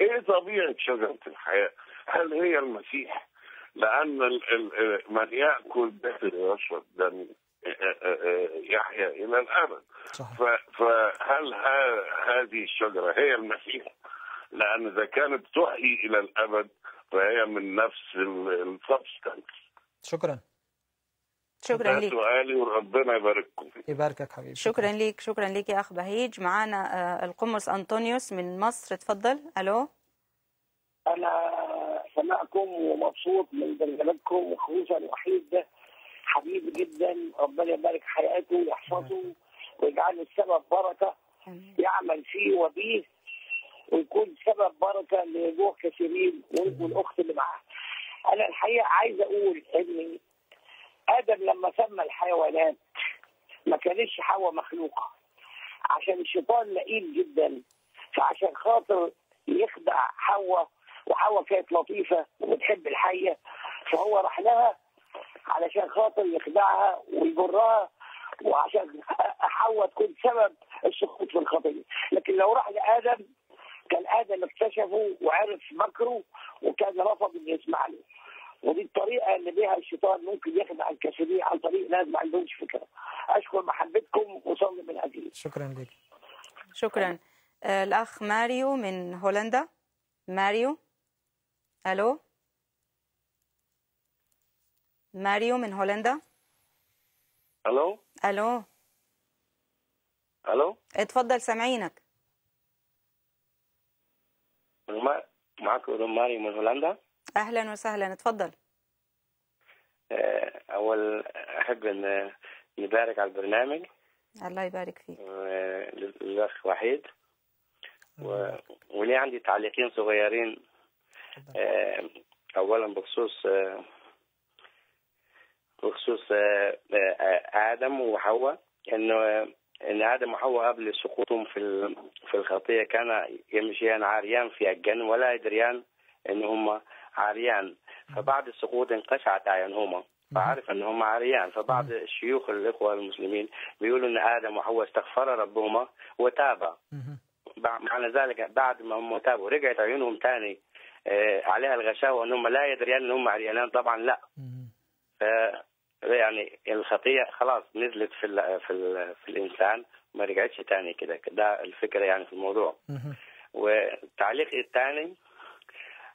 ايه طبيعه شجره الحياه؟ هل هي المسيح؟ لان من ياكل دم يشرب دم يحيى الى الابد فهل هذه الشجره هي المسيح لان اذا كانت تحيي الى الابد فهي من نفس السبستانس شكرا شكرا لك سؤالي وربنا يبارككم يباركك حبيبي شكرا لك شكرا لك يا اخ بهيج معانا آه، القمص انطونيوس من مصر اتفضل الو انا سمعكم ومبسوط من برنامجكم وخصوصا الوحيد ده حبيب جدا ربنا يبارك حياته ويحفظه ويجعله سبب بركه يعمل فيه وبيه ويكون سبب بركه لوجوه كثيرين والاخت اللي معاه. انا الحقيقه عايز اقول ان ادم لما سمى الحيوانات ما كانتش حواء مخلوقه عشان الشيطان لئيم جدا فعشان خاطر يخدع حواء وحواء كانت لطيفه وبتحب الحيه فهو راح لها علشان خاطر يخدعها ويجرها وعشان حواء تكون سبب السقوط في الخطيه لكن لو راح لادم كان ادم اكتشفه وعرف مكره وكان رفض انه يسمع له ودي الطريقه اللي بيها الشيطان ممكن يخدع الكافرين عن طريق ناس ما عندهمش فكره اشكر محبتكم وصلي من اجل شكرا لك شكرا آه، الاخ ماريو من هولندا ماريو الو ماريو من هولندا الو الو الو اتفضل سامعينك معك ماريو من هولندا اهلا وسهلا اتفضل eh, اول احب ان نبارك على البرنامج الله يبارك فيك eh, للاخ وحيد و... ولي عندي تعليقين صغيرين eh, اولا بخصوص بخصوص آه، آه، آه، آدم وحواء إنه إن آدم وحواء قبل سقوطهم في في الخطية كان يمشيان عريان في الجن ولا يدريان إن هم عريان فبعد السقوط انقشعت أعينهما فعرف ان هم عريان فبعض الشيوخ الاخوه المسلمين بيقولوا ان ادم وحواء استغفر ربهما وتابا معنى ذلك بعد ما هم تابوا رجعت عيونهم تاني عليها الغشاوه ان هم لا يدريان ان هم عريانان طبعا لا يعني الخطيئه خلاص نزلت في الـ في الـ في الانسان ما رجعتش تاني كده ده الفكره يعني في الموضوع والتعليق الثاني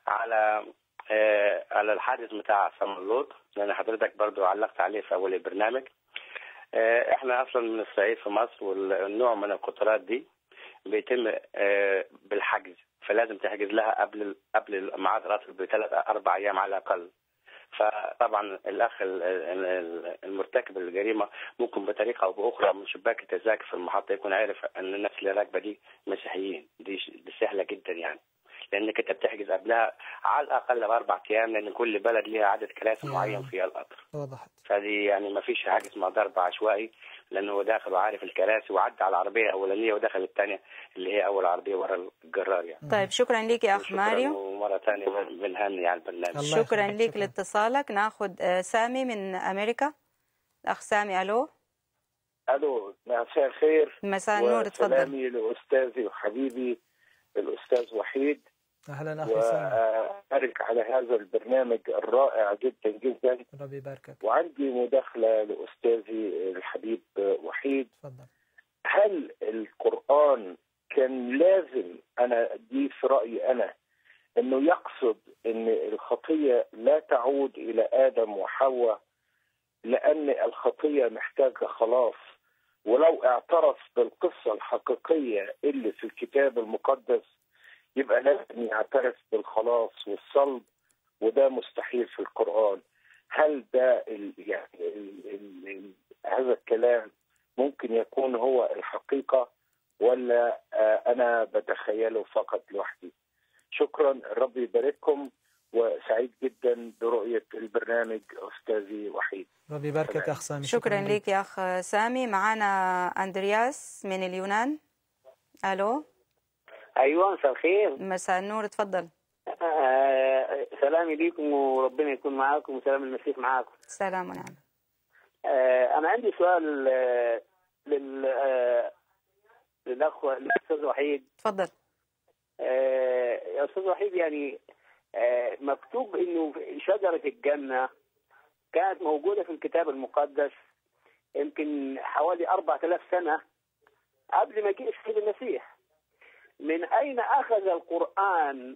على آه على الحادث بتاع سمرلوط لان حضرتك برضو علقت عليه في اول البرنامج آه احنا اصلا من الصعيد في مصر والنوع من القطارات دي بيتم آه بالحجز فلازم تحجز لها قبل قبل ميعاد راتب بثلاث اربع ايام على الاقل فطبعا الاخ المرتكب الجريمه ممكن بطريقه او باخرى من شباك التذاكر في المحطه يكون عارف ان الناس اللي راكبه دي مسيحيين دي سهله جدا يعني لانك انت بتحجز قبلها على الاقل باربع ايام لان كل بلد ليها عدد كراسي معين فيها القطر وضحت فدي يعني ما فيش حاجه اسمها ضرب عشوائي لانه هو داخل وعارف الكراسي وعدى على العربيه الاولانيه ودخل الثانيه اللي هي اول عربيه ورا الجرار يعني. طيب شكرا ليك يا اخ ماريو. ومره ثانيه بنهني على البرنامج. شكرا ليك لاتصالك ناخذ آه، سامي من امريكا. اخ سامي الو. الو مساء الخير. مساء النور تفضل. سلامي لاستاذي وحبيبي الاستاذ وحيد. اهلا اخي وبارك على هذا البرنامج الرائع جدا جدا ربي يباركك وعندي مداخله لاستاذي الحبيب وحيد تفضل هل القران كان لازم انا دي في رايي انا انه يقصد ان الخطيه لا تعود الى ادم وحواء لان الخطيه محتاجه خلاص ولو اعترف بالقصه الحقيقيه اللي في الكتاب المقدس يبقى لازم يعترف بالخلاص والصلب وده مستحيل في القرآن هل ده يعني الـ الـ الـ هذا الكلام ممكن يكون هو الحقيقة ولا آه، أنا بتخيله فقط لوحدي شكرا ربي يبارككم وسعيد جدا برؤية البرنامج أستاذي وحيد ربي يباركك أخ سامي شكرا, شكرا لك يا أخ سامي معنا أندرياس من اليونان ألو ايوه مساء الخير مساء النور اتفضل آه سلامي ليكم وربنا يكون معاكم وسلام المسيح معاكم سلام ونعم آه انا عندي سؤال آه، لل آه، للاخ الاستاذ وحيد اتفضل آه يا استاذ وحيد يعني آه مكتوب انه شجره الجنه كانت موجوده في الكتاب المقدس يمكن حوالي 4000 سنه قبل ما جه السيد المسيح من أين أخذ القرآن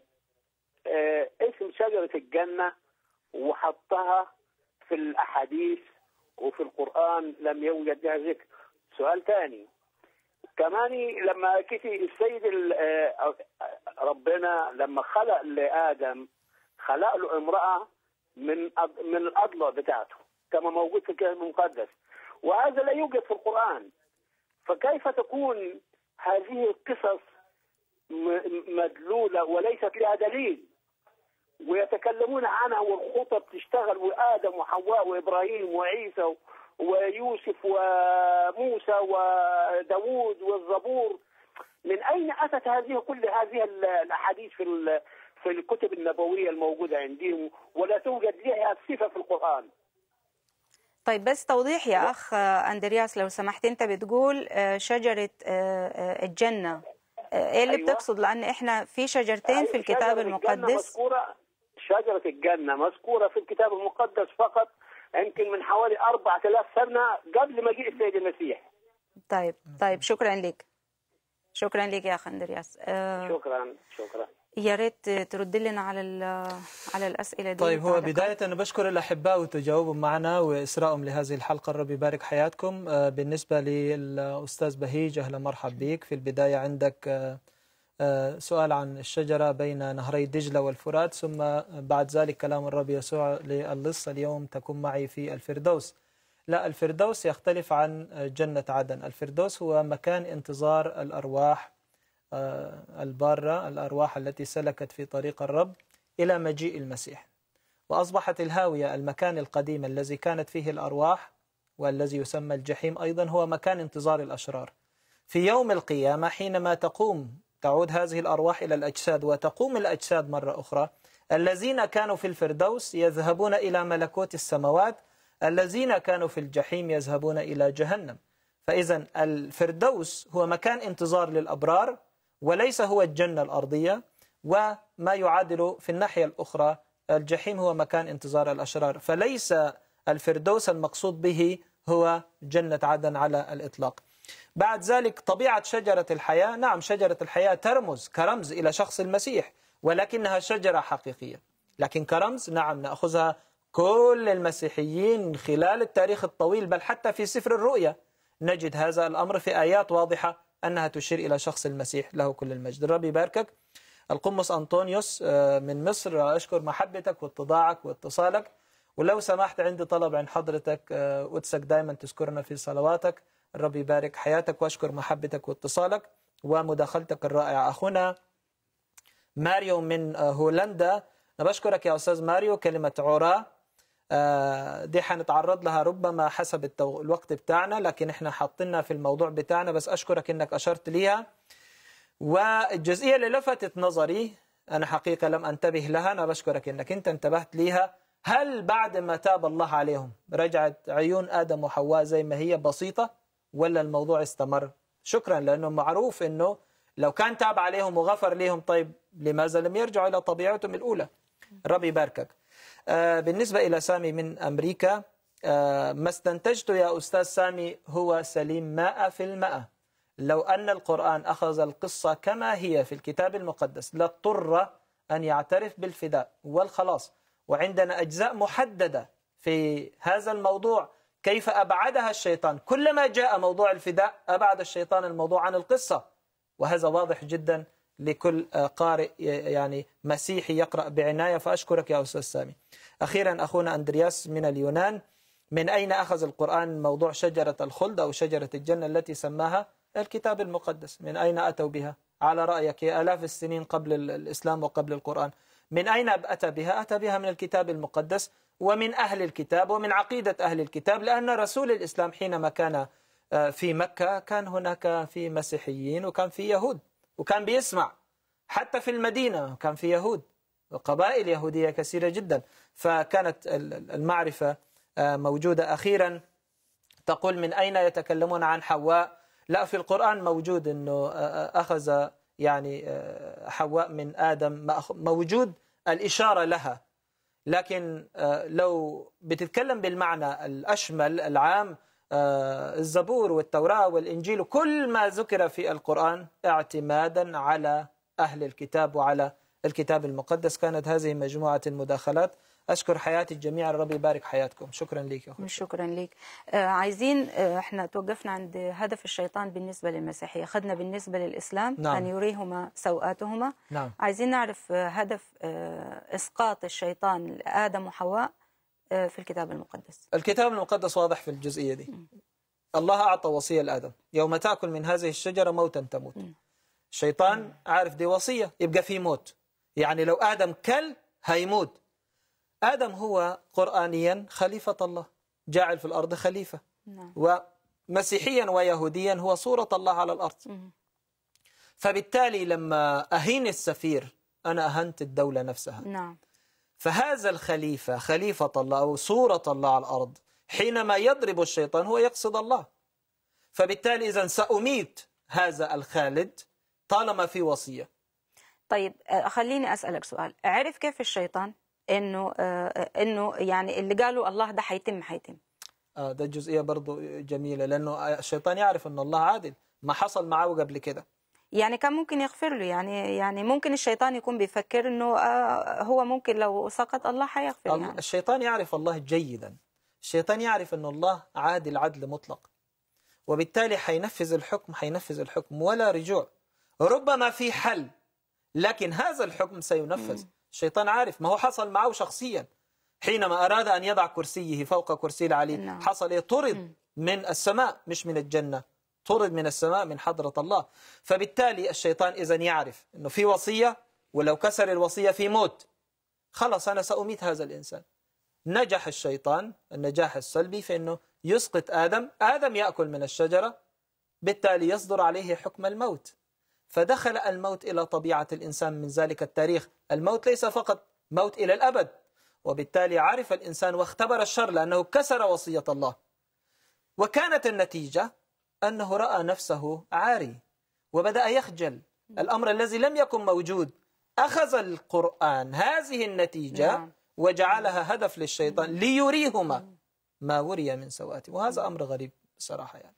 آه، اسم شجرة الجنة وحطها في الأحاديث وفي القرآن لم يوجد لها ذكر سؤال ثاني كمان لما كتي السيد آه، ربنا لما خلق لآدم خلق له امرأة من من الأضلع بتاعته كما موجود في الكتاب المقدس وهذا لا يوجد في القرآن فكيف تكون هذه القصص مدلولة وليست لها دليل ويتكلمون عنها والخطب تشتغل وآدم وحواء وإبراهيم وعيسى ويوسف وموسى وداوود والزبور من أين أتت هذه كل هذه الأحاديث في في الكتب النبوية الموجودة عندهم ولا توجد لها صفة في القرآن طيب بس توضيح يا أخ أندرياس لو سمحت أنت بتقول آه، شجرة آه، آه، الجنة آه، ايه اللي أيوة. بتقصد لان احنا في شجرتين أيوة في الكتاب شجرة المقدس مذكوره شجره الجنه مذكوره في الكتاب المقدس فقط يمكن من حوالي 4000 سنه قبل مجيء السيد المسيح طيب طيب شكرا لك شكرا لك يا خندرياس آه شكرا شكرا يا ريت ترد لنا على على الاسئله دي طيب هو بدايه انا بشكر الاحباء وتجاوبهم معنا واسرائهم لهذه الحلقه الرب يبارك حياتكم آه، بالنسبه للاستاذ بهيج اهلا مرحبا بك في البدايه عندك آه، آه، سؤال عن الشجره بين نهري دجله والفرات ثم بعد ذلك كلام الرب يسوع للصه اليوم تكون معي في الفردوس لا الفردوس يختلف عن جنه عدن الفردوس هو مكان انتظار الارواح آه، البارة الأرواح التي سلكت في طريق الرب إلى مجيء المسيح وأصبحت الهاوية المكان القديم الذي كانت فيه الأرواح والذي يسمى الجحيم أيضا هو مكان انتظار الأشرار في يوم القيامة حينما تقوم تعود هذه الأرواح إلى الأجساد وتقوم الأجساد مرة أخرى الذين كانوا في الفردوس يذهبون إلى ملكوت السماوات الذين كانوا في الجحيم يذهبون إلى جهنم فإذا الفردوس هو مكان انتظار للأبرار وليس هو الجنة الأرضية وما يعادل في الناحية الأخرى الجحيم هو مكان انتظار الأشرار فليس الفردوس المقصود به هو جنة عدن على الإطلاق بعد ذلك طبيعة شجرة الحياة نعم شجرة الحياة ترمز كرمز إلى شخص المسيح ولكنها شجرة حقيقية لكن كرمز نعم نأخذها كل المسيحيين خلال التاريخ الطويل بل حتى في سفر الرؤيا نجد هذا الأمر في آيات واضحة أنها تشير إلى شخص المسيح له كل المجد الرب يباركك القمص أنطونيوس آه، من مصر أشكر محبتك واتضاعك واتصالك ولو سمحت عندي طلب عن حضرتك قدسك آه، دايما تذكرنا في صلواتك الرب يبارك حياتك وأشكر محبتك واتصالك ومداخلتك الرائعة أخونا ماريو من آه، هولندا بشكرك يا أستاذ ماريو كلمة عراة آه، دي حنتعرض لها ربما حسب الوقت بتاعنا لكن احنا حاطينها في الموضوع بتاعنا بس اشكرك انك اشرت ليها والجزئيه اللي لفتت نظري انا حقيقه لم انتبه لها انا بشكرك انك انت انتبهت ليها هل بعد ما تاب الله عليهم رجعت عيون ادم وحواء زي ما هي بسيطه ولا الموضوع استمر شكرا لانه معروف انه لو كان تاب عليهم وغفر ليهم طيب لماذا لم يرجعوا الى طبيعتهم الاولى ربي يباركك آه، بالنسبة إلى سامي من أمريكا آه، ما استنتجته يا أستاذ سامي هو سليم ماء في الماء لو أن القرآن أخذ القصة كما هي في الكتاب المقدس لاضطر أن يعترف بالفداء والخلاص وعندنا أجزاء محددة في هذا الموضوع كيف أبعدها الشيطان كلما جاء موضوع الفداء أبعد الشيطان الموضوع عن القصة وهذا واضح جدا لكل آه، قارئ يعني مسيحي يقرأ بعناية فأشكرك يا أستاذ سامي أخيرا أخونا أندرياس من اليونان من أين أخذ القرآن موضوع شجرة الخلد أو شجرة الجنة التي سماها الكتاب المقدس من أين أتوا بها على رأيك آلاف السنين قبل الإسلام وقبل القرآن من أين أتى بها أتى بها من الكتاب المقدس ومن أهل الكتاب ومن عقيدة أهل الكتاب لأن رسول الإسلام حينما كان آه، في مكة كان هناك في مسيحيين وكان في يهود وكان بيسمع حتى في المدينة كان في يهود قبائل يهودية كثيرة جدا فكانت المعرفة آه، موجودة أخيرا تقول من أين يتكلمون عن حواء لا في القرآن موجود أنه آه، آه، أخذ يعني حواء من آدم موجود الإشارة لها لكن لو بتتكلم بالمعنى الأشمل العام آه، الزبور والتوراة والإنجيل وكل ما ذكر في القرآن اعتمادا على أهل الكتاب وعلى الكتاب المقدس كانت هذه مجموعة المداخلات أشكر حياتي الجميع الرب يبارك حياتكم شكرا لك يا شكرا لك آه عايزين آه احنا توقفنا عند هدف الشيطان بالنسبة للمسيحية خدنا بالنسبة للإسلام نعم. أن يريهما سوآتهما نعم. عايزين نعرف آه، هدف آه إسقاط الشيطان آدم وحواء آه، في الكتاب المقدس الكتاب المقدس واضح في الجزئية دي الله أعطى وصية لآدم يوم تأكل من هذه الشجرة موتا تموت الشيطان عارف دي وصية يبقى في موت يعني لو آدم كل هيموت آدم هو قرآنيا خليفة الله جاعل في الأرض خليفة نعم. ومسيحيا ويهوديا هو صورة الله على الأرض فبالتالي لما أهين السفير أنا أهنت الدولة نفسها نعم فهذا الخليفة خليفة الله أو صورة الله على الأرض حينما يضرب الشيطان هو يقصد الله فبالتالي إذا سأميت هذا الخالد طالما في وصية طيب آه، خليني أسألك سؤال عرف كيف الشيطان انه آه، آه، انه يعني اللي قالوا الله ده حيتم حيتم اه ده الجزئيه برضو جميله لانه الشيطان يعرف ان الله عادل ما حصل معه قبل كده يعني كان ممكن يغفر له يعني يعني ممكن الشيطان يكون بيفكر انه آه، آه، هو ممكن لو سقط الله حيغفر يعني. الشيطان يعرف الله جيدا الشيطان يعرف ان الله عادل عدل مطلق وبالتالي حينفذ الحكم حينفذ الحكم ولا رجوع ربما في حل لكن هذا الحكم سينفذ الشيطان عارف ما هو حصل معه شخصيا حينما أراد أن يضع كرسيه فوق كرسي العلي نعم. حصل إيه؟ طرد من السماء مش من الجنة طرد من السماء من حضرة الله فبالتالي الشيطان إذا يعرف أنه في وصية ولو كسر الوصية في موت خلاص أنا سأميت هذا الإنسان نجح الشيطان النجاح السلبي في أنه يسقط آدم آدم يأكل من الشجرة بالتالي يصدر عليه حكم الموت فدخل الموت إلى طبيعة الإنسان من ذلك التاريخ الموت ليس فقط موت إلى الأبد وبالتالي عرف الإنسان واختبر الشر لأنه كسر وصية الله وكانت النتيجة أنه رأى نفسه عاري وبدأ يخجل الأمر الذي لم يكن موجود أخذ القرآن هذه النتيجة نعم. وجعلها هدف للشيطان ليريهما ما وري من سواته وهذا أمر غريب صراحة يعني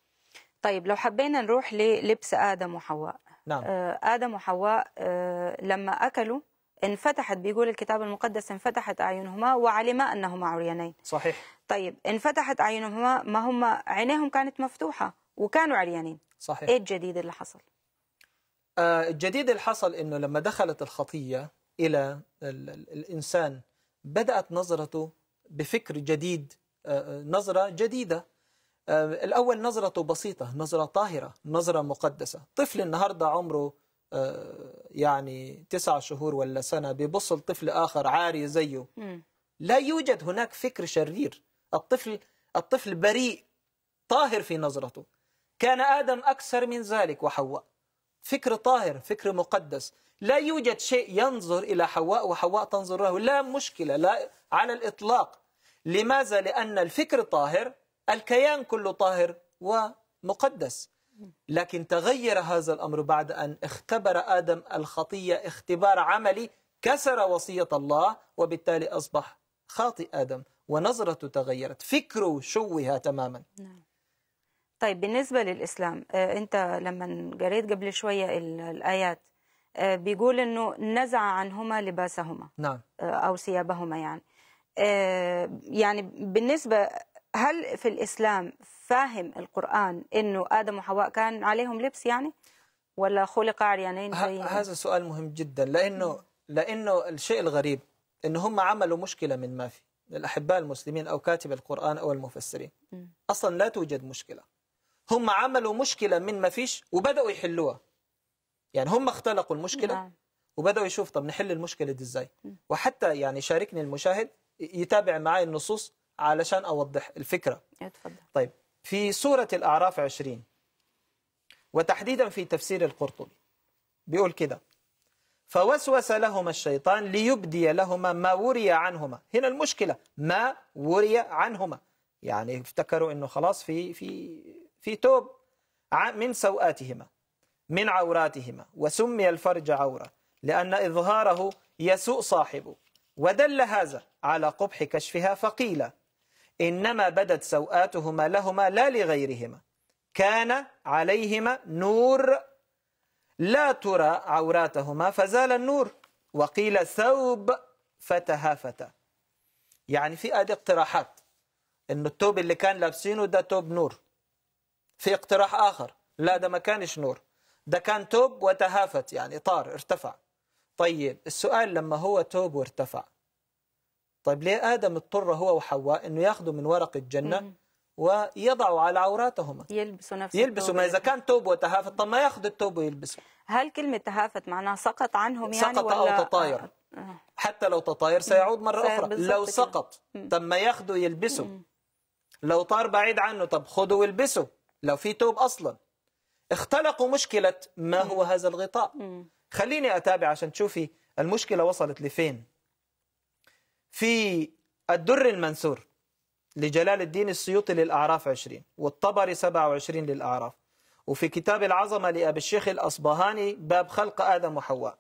طيب لو حبينا نروح للبس آدم وحواء نعم. آه، آدم وحواء آه، لما أكلوا انفتحت بيقول الكتاب المقدس انفتحت أعينهما وعلما أنهما عريانين صحيح طيب انفتحت أعينهما ما هما عينيهم كانت مفتوحة وكانوا عريانين صحيح ايه الجديد اللي حصل؟ آه الجديد اللي حصل انه لما دخلت الخطيه الى الانسان بدات نظرته بفكر جديد آه،, آه نظره جديده آه الاول نظرته بسيطه نظره طاهره نظره مقدسه طفل النهارده عمره آه، يعني تسع شهور ولا سنه بيبص لطفل اخر عاري زيه م. لا يوجد هناك فكر شرير الطفل الطفل بريء طاهر في نظرته كان آدم أكثر من ذلك وحواء فكر طاهر فكر مقدس لا يوجد شيء ينظر إلى حواء وحواء تنظر له لا مشكلة لا على الإطلاق لماذا؟ لأن الفكر طاهر الكيان كله طاهر ومقدس لكن تغير هذا الأمر بعد أن اختبر آدم الخطية اختبار عملي كسر وصية الله وبالتالي أصبح خاطئ آدم ونظرته تغيرت فكره شوه تماما نعم. طيب بالنسبة للإسلام آه، أنت لما قريت قبل شوية الآيات آه، بيقول أنه نزع عنهما لباسهما نعم. آه، أو ثيابهما يعني يعني بالنسبة هل في الإسلام فاهم القرآن أنه آدم وحواء كان عليهم لبس يعني ولا خلق عريانين هذا سؤال مهم جدا لأنه لأنه الشيء الغريب أن هم عملوا مشكلة من ما في الأحباء المسلمين أو كاتب القرآن أو المفسرين أصلا لا توجد مشكلة هم عملوا مشكلة من ما فيش وبدأوا يحلوها يعني هم اختلقوا المشكلة نعم. وبدأوا يشوف طب نحل المشكلة دي ازاي وحتى يعني شاركني المشاهد يتابع معي النصوص علشان أوضح الفكرة اتفضل طيب في سورة الأعراف 20 وتحديدا في تفسير القرطبي بيقول كده فوسوس لهما الشيطان ليبدي لهما ما وري عنهما هنا المشكلة ما وري عنهما يعني افتكروا انه خلاص في في في توب من سوآتهما من عوراتهما وسمي الفرج عورة لأن إظهاره يسوء صاحبه ودل هذا على قبح كشفها فقيل إنما بدت سوآتهما لهما لا لغيرهما كان عليهما نور لا ترى عوراتهما فزال النور وقيل ثوب فتهافتا يعني في ادي اقتراحات ان التوب اللي كان لابسينه ده توب نور في اقتراح آخر لا ده ما كانش نور ده كان توب وتهافت يعني طار ارتفع طيب السؤال لما هو توب وارتفع طيب ليه آدم اضطر هو وحواء أنه ياخذوا من ورق الجنة ويضعوا على عوراتهما يلبسوا نفس يلبسوا ما إذا كان توب وتهافت طب ما ياخذ التوب ويلبسه هل كلمة تهافت معناها سقط عنهم يعني سقط ولا أو تطاير آه. حتى لو تطاير سيعود مرة أخرى لو سقط طب ما ياخذوا يلبسوا لو طار بعيد عنه طب خذوا والبسوا لو في توب أصلا اختلقوا مشكلة ما هو هذا الغطاء خليني أتابع عشان تشوفي المشكلة وصلت لفين في الدر المنثور لجلال الدين السيوطي للأعراف 20 والطبري 27 للأعراف وفي كتاب العظمة لأبي الشيخ الأصبهاني باب خلق آدم وحواء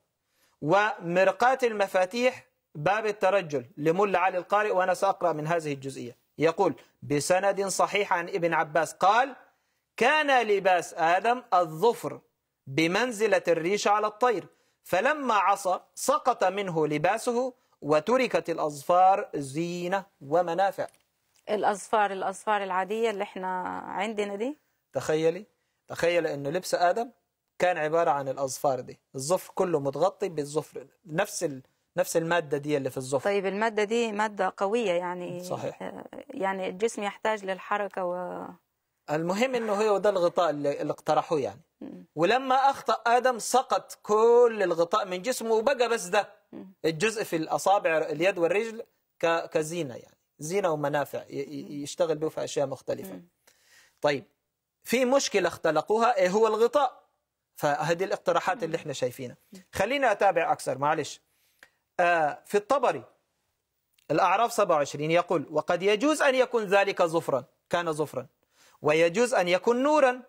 ومرقات المفاتيح باب الترجل لمل علي القارئ وأنا سأقرأ من هذه الجزئية يقول بسند صحيح عن ابن عباس قال كان لباس آدم الظفر بمنزلة الريش على الطير فلما عصى سقط منه لباسه وتركت الأظفار زينة ومنافع الأظفار الأظفار العادية اللي احنا عندنا دي تخيلي تخيل أن لبس آدم كان عبارة عن الأظفار دي الظفر كله متغطي بالظفر نفس ال... نفس المادة دي اللي في الظفر طيب المادة دي مادة قوية يعني صحيح آه، يعني الجسم يحتاج للحركة و المهم انه هو ده الغطاء اللي اقترحوه يعني ولما اخطا ادم سقط كل الغطاء من جسمه وبقى بس ده الجزء في الاصابع اليد والرجل كزينه يعني زينه ومنافع يشتغل به في اشياء مختلفه طيب في مشكله اختلقوها ايه هو الغطاء فهذه الاقتراحات اللي احنا شايفينها خلينا اتابع اكثر معلش آه في الطبري الاعراف 27 يقول وقد يجوز ان يكون ذلك ظفرا كان ظفرا ويجوز أن يكون نورا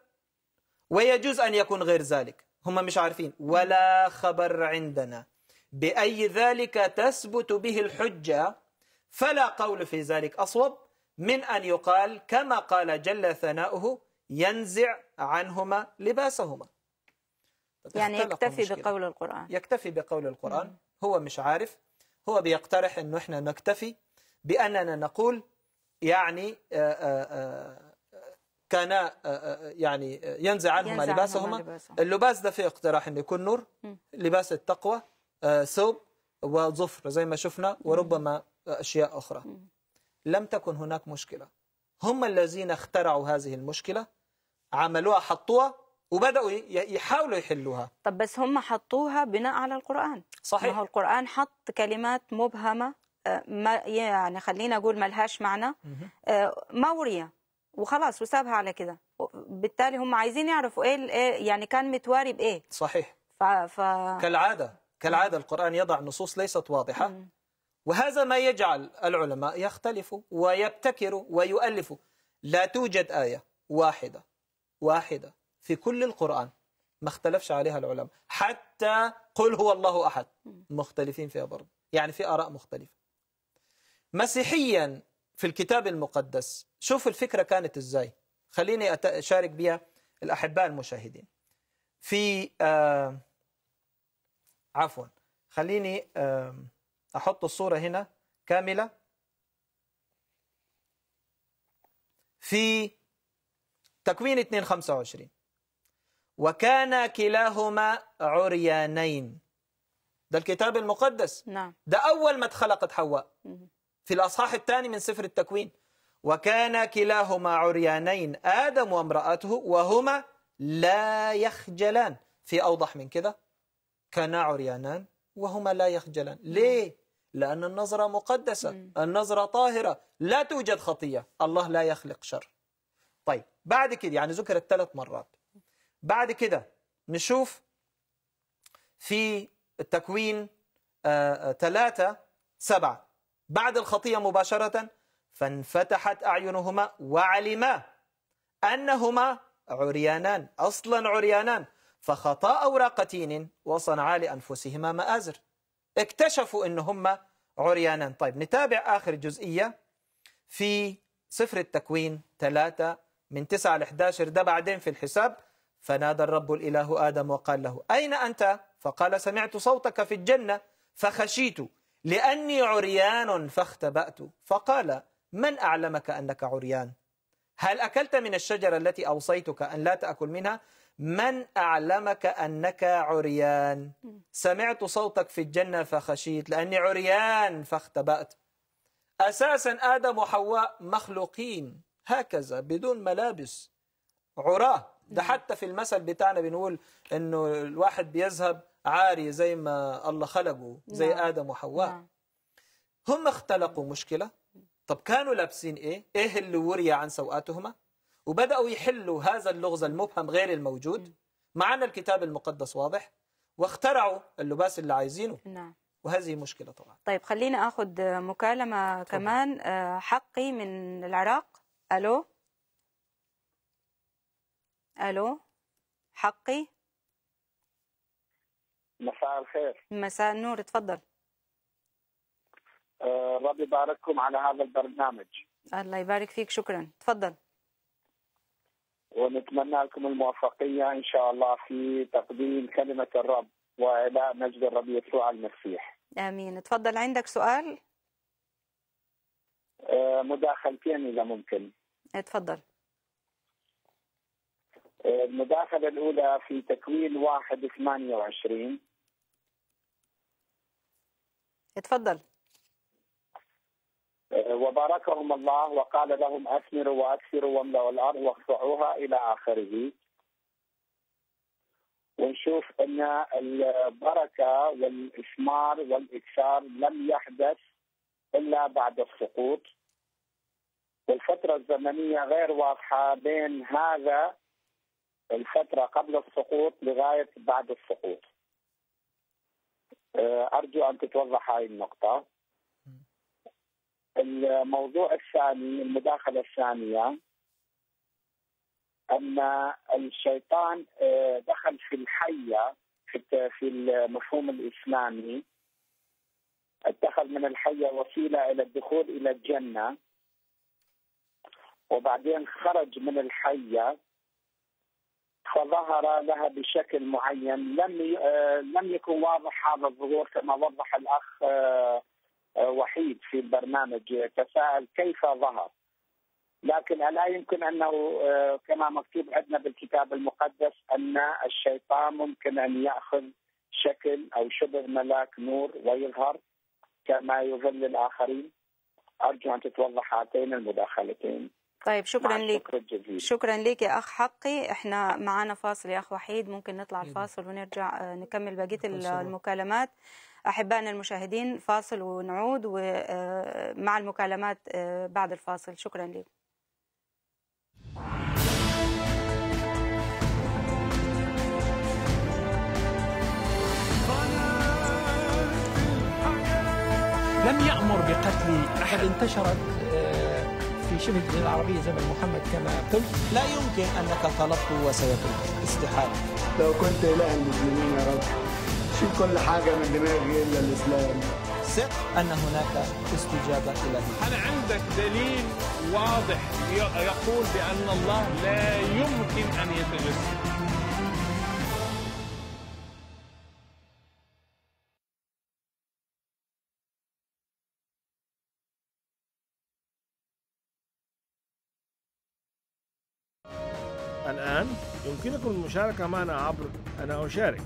ويجوز أن يكون غير ذلك هم مش عارفين ولا خبر عندنا بأي ذلك تثبت به الحجة فلا قول في ذلك أصوب من أن يقال كما قال جل ثناؤه ينزع عنهما لباسهما يعني يكتفي مشكلة. بقول القرآن يكتفي بقول القرآن هو مش عارف هو بيقترح أنه إحنا نكتفي بأننا نقول يعني آآ آآ كان آه، آه، يعني آه، ينزع عنهما ينزع لباسهما اللباس ده فيه اقتراح انه يكون نور لباس التقوى ثوب وظفر زي ما شفنا وربما اشياء اخرى لم تكن هناك مشكله هم الذين اخترعوا هذه المشكله عملوها حطوها وبداوا يحاولوا يحلوها طب بس هم حطوها بناء على القران صحيح ما هو القران حط كلمات مبهمه ما يعني خلينا اقول ملهاش معنى موريه وخلاص وسابها على كده بالتالي هم عايزين يعرفوا إيه, ايه يعني كان متواري بايه صحيح ف... ف... كالعاده كالعاده القران يضع نصوص ليست واضحه م. وهذا ما يجعل العلماء يختلفوا ويبتكروا ويؤلفوا لا توجد ايه واحده واحده في كل القران ما اختلفش عليها العلماء حتى قل هو الله احد مختلفين فيها برضه يعني في اراء مختلفه مسيحيا في الكتاب المقدس شوف الفكرة كانت إزاي خليني أشارك بها الأحباء المشاهدين في آه عفوا خليني آه أحط الصورة هنا كاملة في تكوين 225 وكان كلاهما عريانين ده الكتاب المقدس نعم ده أول ما اتخلقت حواء في الأصحاح الثاني من سفر التكوين وكان كلاهما عريانين آدم وامرأته وهما لا يخجلان في أوضح من كده كانا عريانان وهما لا يخجلان ليه؟ لأن النظرة مقدسة النظرة طاهرة لا توجد خطية الله لا يخلق شر طيب بعد كده يعني ذكرت ثلاث مرات بعد كده نشوف في التكوين آه، آه، ثلاثة سبعة بعد الخطية مباشرة فانفتحت أعينهما وعلما أنهما عريانان أصلا عريانان فخطا أوراق تين وصنعا لأنفسهما مآزر اكتشفوا أنهما عريانان طيب نتابع آخر جزئية في سفر التكوين ثلاثة من 9 ل 11 ده بعدين في الحساب فنادى الرب الإله آدم وقال له أين أنت؟ فقال سمعت صوتك في الجنة فخشيت لأني عريان فاختبأت فقال من أعلمك أنك عريان هل أكلت من الشجرة التي أوصيتك أن لا تأكل منها من أعلمك أنك عريان سمعت صوتك في الجنة فخشيت لأني عريان فاختبأت أساسا آدم وحواء مخلوقين هكذا بدون ملابس عراه ده حتى في المثل بتاعنا بنقول انه الواحد بيذهب عاري زي ما الله خلقه زي نعم. آدم وحواء نعم. هم اختلقوا مشكلة طب كانوا لابسين إيه؟ إيه اللي وري عن سوآتهما؟ وبدأوا يحلوا هذا اللغز المبهم غير الموجود معنا الكتاب المقدس واضح واخترعوا اللباس اللي عايزينه نعم وهذه مشكلة طبعا طيب خلينا أخذ مكالمة طبعا. كمان آه، حقي من العراق ألو ألو حقي مساء الخير مساء النور تفضل آه، ربي يبارككم على هذا البرنامج الله يبارك فيك شكرا تفضل ونتمنى لكم الموفقية إن شاء الله في تقديم كلمة الرب وإعلاء مجد الرب يسوع المسيح آمين تفضل عندك سؤال آه، مداخلتين إذا ممكن آه، تفضل المداخلة الأولى في تكوين واحد ثمانية وعشرين اتفضل آه، وباركهم الله وقال لهم اثمروا واكثروا واملأوا الارض واخضعوها الى اخره ونشوف ان البركه والاثمار والاكثار لم يحدث الا بعد السقوط والفتره الزمنيه غير واضحه بين هذا الفتره قبل السقوط لغايه بعد السقوط آه، أرجو أن تتوضح هذه النقطة الموضوع الثاني المداخلة الثانية أن الشيطان آه، دخل في الحية في المفهوم الإسلامي اتخذ من الحية وسيلة إلى الدخول إلى الجنة وبعدين خرج من الحية فظهر لها بشكل معين لم آه، لم يكن واضح هذا الظهور كما وضح الاخ آه، آه، وحيد في البرنامج تساءل كيف ظهر لكن الا يمكن انه كما مكتوب عندنا بالكتاب المقدس ان الشيطان ممكن ان ياخذ شكل او شبه ملاك نور ويظهر كما يظل الاخرين ارجو ان تتوضح هاتين المداخلتين طيب شكرا لك شكرا لك يا اخ حقي احنا معانا فاصل يا اخ وحيد ممكن نطلع الفاصل ونرجع آه، نكمل بقيه المكالمات احبائنا المشاهدين فاصل ونعود ومع آه، المكالمات آه، بعد الفاصل شكرا لك لم يأمر بقتل أحد انتشرت في شبه العربية زمن محمد كما قلت لا يمكن أنك طلبته وسيكون استحالة لو كنت إله المسلمين يا رب شيل كل حاجة من دماغي إلا الإسلام ثق أن هناك استجابة إلهية هل عندك دليل واضح يقول بأن الله لا يمكن أن يتجسد يمكنكم المشاركة معنا عبر أنا أشارك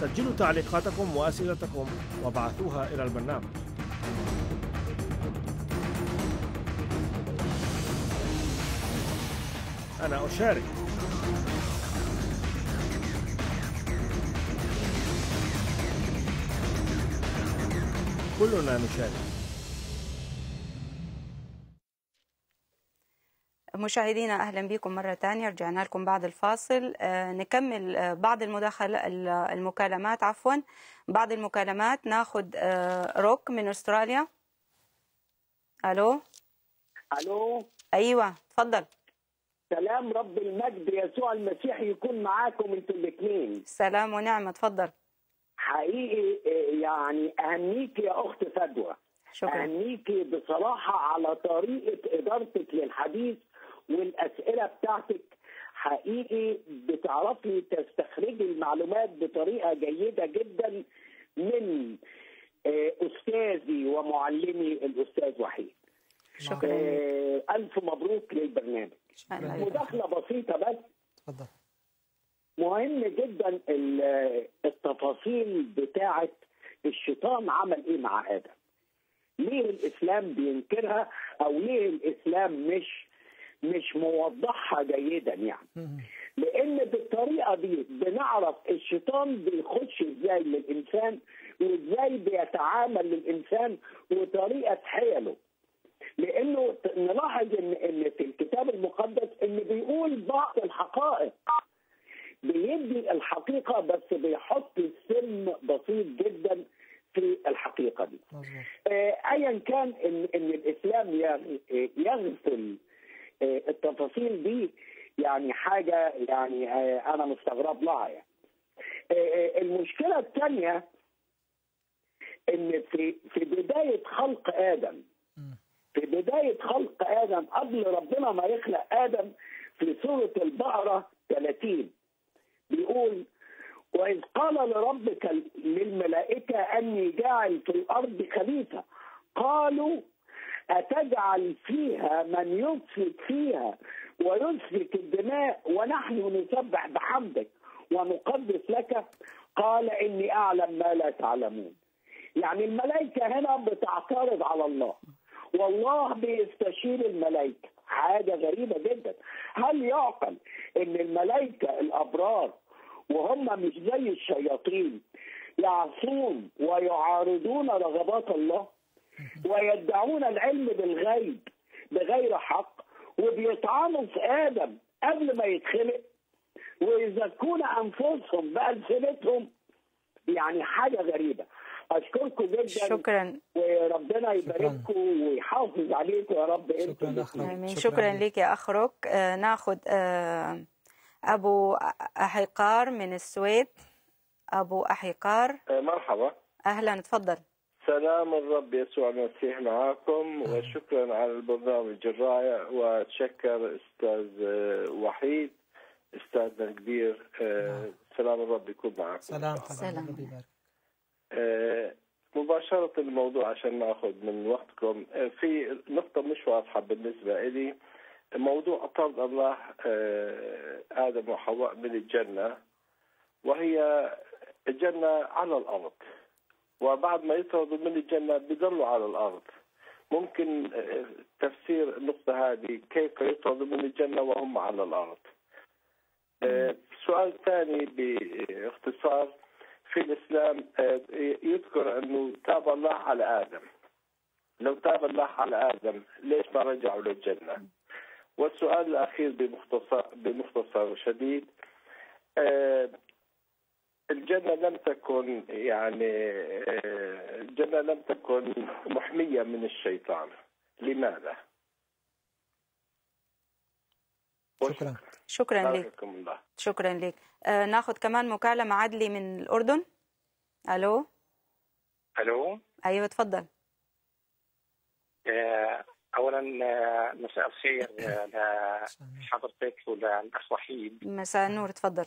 سجلوا تعليقاتكم وأسئلتكم وابعثوها إلى البرنامج أنا أشارك كلنا نشارك مشاهدينا اهلا بكم مره ثانيه رجعنا لكم بعد الفاصل آه، نكمل آه، بعض المداخل المكالمات عفوا بعض المكالمات ناخذ آه، روك من استراليا الو الو ايوه اتفضل سلام رب المجد يسوع المسيح يكون معاكم انتوا الاثنين سلام ونعمه اتفضل حقيقي يعني اهنيك يا اخت فدوى شكرا اهنيكي بصراحه على طريقه ادارتك للحديث والاسئله بتاعتك حقيقي بتعرفي تستخرجي المعلومات بطريقه جيده جدا من آه، استاذي ومعلمي الاستاذ وحيد شكرا آه الف مبروك للبرنامج مداخله بسيطه بس تفضل. مهم جدا آه، التفاصيل بتاعه الشيطان عمل ايه مع ادم ليه الاسلام بينكرها او ليه الاسلام مش مش موضحها جيدا يعني لان بالطريقه دي بنعرف الشيطان بيخش ازاي للانسان وازاي بيتعامل للانسان وطريقه حيله لانه نلاحظ ان ان في الكتاب المقدس ان بيقول بعض الحقائق بيدي الحقيقه بس بيحط سم بسيط جدا في الحقيقه دي. آه، ايا كان ان ان الاسلام يعني آه، يغفل آه، التفاصيل دي يعني حاجه يعني آه، انا مستغرب لها يعني آه، المشكله الثانيه ان في في بدايه خلق ادم في بدايه خلق ادم قبل ربنا ما يخلق ادم في سوره البقره 30 بيقول واذ قال لربك للملائكه اني جاعل في الارض خليفه قالوا أتجعل فيها من يفسد فيها ويسفك الدماء ونحن نسبح بحمدك ونقدس لك قال إني أعلم ما لا تعلمون يعني الملائكة هنا بتعترض على الله والله بيستشير الملائكة حاجة غريبة جدا هل يعقل إن الملائكة الأبرار وهم مش زي الشياطين يعصون ويعارضون رغبات الله ويدعون العلم بالغيب بغير حق وبيطعنوا في ادم قبل ما يتخلق ويزكون انفسهم بالسنتهم يعني حاجه غريبه اشكركم جدا شكرا وربنا يبارككم ويحافظ عليكم يا رب انتم شكرا, شكرا, شكرا ليك يا اخ روك آه آه ابو احيقار من السويد ابو احيقار آه، مرحبا اهلا اتفضل سلام الرب يسوع المسيح معاكم وشكرا على البرنامج الرائع واتشكر استاذ آه، وحيد استاذنا الكبير آه، سلام الرب يكون معكم سلام سلام آه، مباشرة الموضوع عشان ناخذ من وقتكم في نقطة مش واضحة بالنسبة إلي موضوع طرد الله آدم وحواء من الجنة وهي الجنة على الأرض وبعد ما يطردوا من الجنة بيضلوا على الأرض ممكن آه، تفسير النقطة هذه كيف يطردوا من الجنة وهم على الأرض آه، سؤال ثاني باختصار في الإسلام آه، يذكر أنه تاب الله على آدم لو تاب الله على آدم ليش ما رجعوا للجنة والسؤال الأخير بمختصر, بمختصر شديد الجنة لم تكن يعني الجنة لم تكن محمية من الشيطان لماذا؟ شكرا شكرا لك الله. شكرا لك آه ناخذ كمان مكالمة عدلي من الأردن ألو ألو أيوه تفضل آه، اولا آه، مساء الخير آه، لحضرتك وللاخ وحيد مساء النور تفضل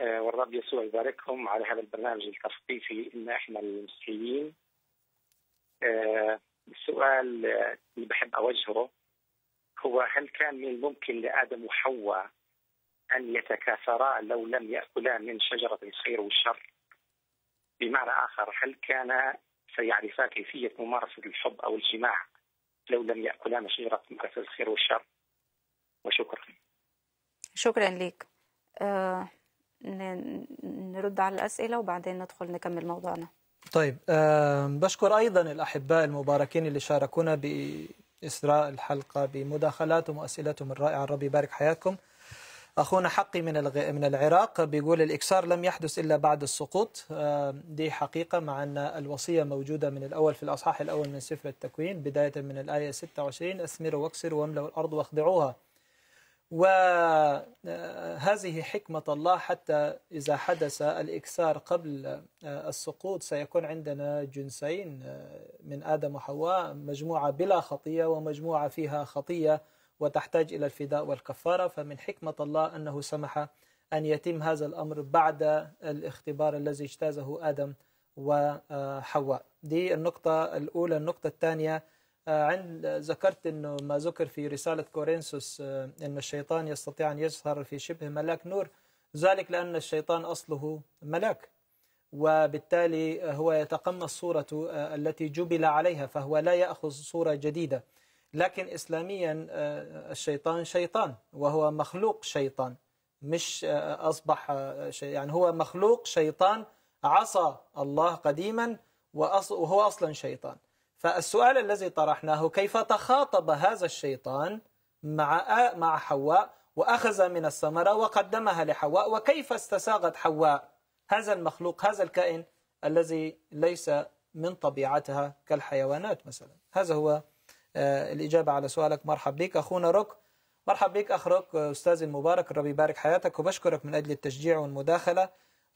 آه، والرب يسوع يباركهم على هذا البرنامج التثقيفي ان احنا المسيحيين آه، السؤال اللي بحب اوجهه هو هل كان من الممكن لادم وحواء ان يتكاثرا لو لم ياكلا من شجره الخير والشر؟ بمعنى اخر هل كان سيعرفا كيفيه ممارسه الحب او الجماع لو لم ياكلا من شجره ممارسه الخير والشر؟ وشكرا. شكرا لك. أه نرد على الأسئلة وبعدين ندخل نكمل موضوعنا طيب بشكر أيضا الأحباء المباركين اللي شاركونا بإسراء الحلقة بمداخلاتهم وأسئلتهم الرائعة ربي يبارك حياتكم أخونا حقي من من العراق بيقول الإكسار لم يحدث إلا بعد السقوط دي حقيقة مع أن الوصية موجودة من الأول في الأصحاح الأول من سفر التكوين بداية من الآية 26 أثمروا واكسروا واملأوا الأرض واخضعوها وهذه حكمة الله حتى إذا حدث الإكسار قبل آه، السقوط سيكون عندنا جنسين آه، من آدم وحواء مجموعة بلا خطية ومجموعة فيها خطية وتحتاج إلى الفداء والكفارة فمن حكمة الله أنه سمح أن يتم هذا الأمر بعد الاختبار الذي اجتازه آدم وحواء دي النقطة الأولى النقطة الثانية آه، عند ذكرت انه ما ذكر في رساله كورنثوس آه، ان الشيطان يستطيع ان يظهر في شبه ملاك نور ذلك لان الشيطان اصله ملاك وبالتالي هو يتقمص صورة آه، التي جبل عليها فهو لا يأخذ صورة جديدة لكن إسلاميا الشيطان شيطان وهو مخلوق شيطان مش أصبح يعني هو مخلوق شيطان عصى الله قديما وهو أصلا شيطان فالسؤال الذي طرحناه كيف تخاطب هذا الشيطان مع مع حواء واخذ من الثمره وقدمها لحواء وكيف استساغت حواء هذا المخلوق هذا الكائن الذي ليس من طبيعتها كالحيوانات مثلا هذا هو آه، الإجابة على سؤالك مرحب بك أخونا روك مرحب بك أخ روك أستاذ المبارك ربي يبارك حياتك وبشكرك من أجل التشجيع والمداخلة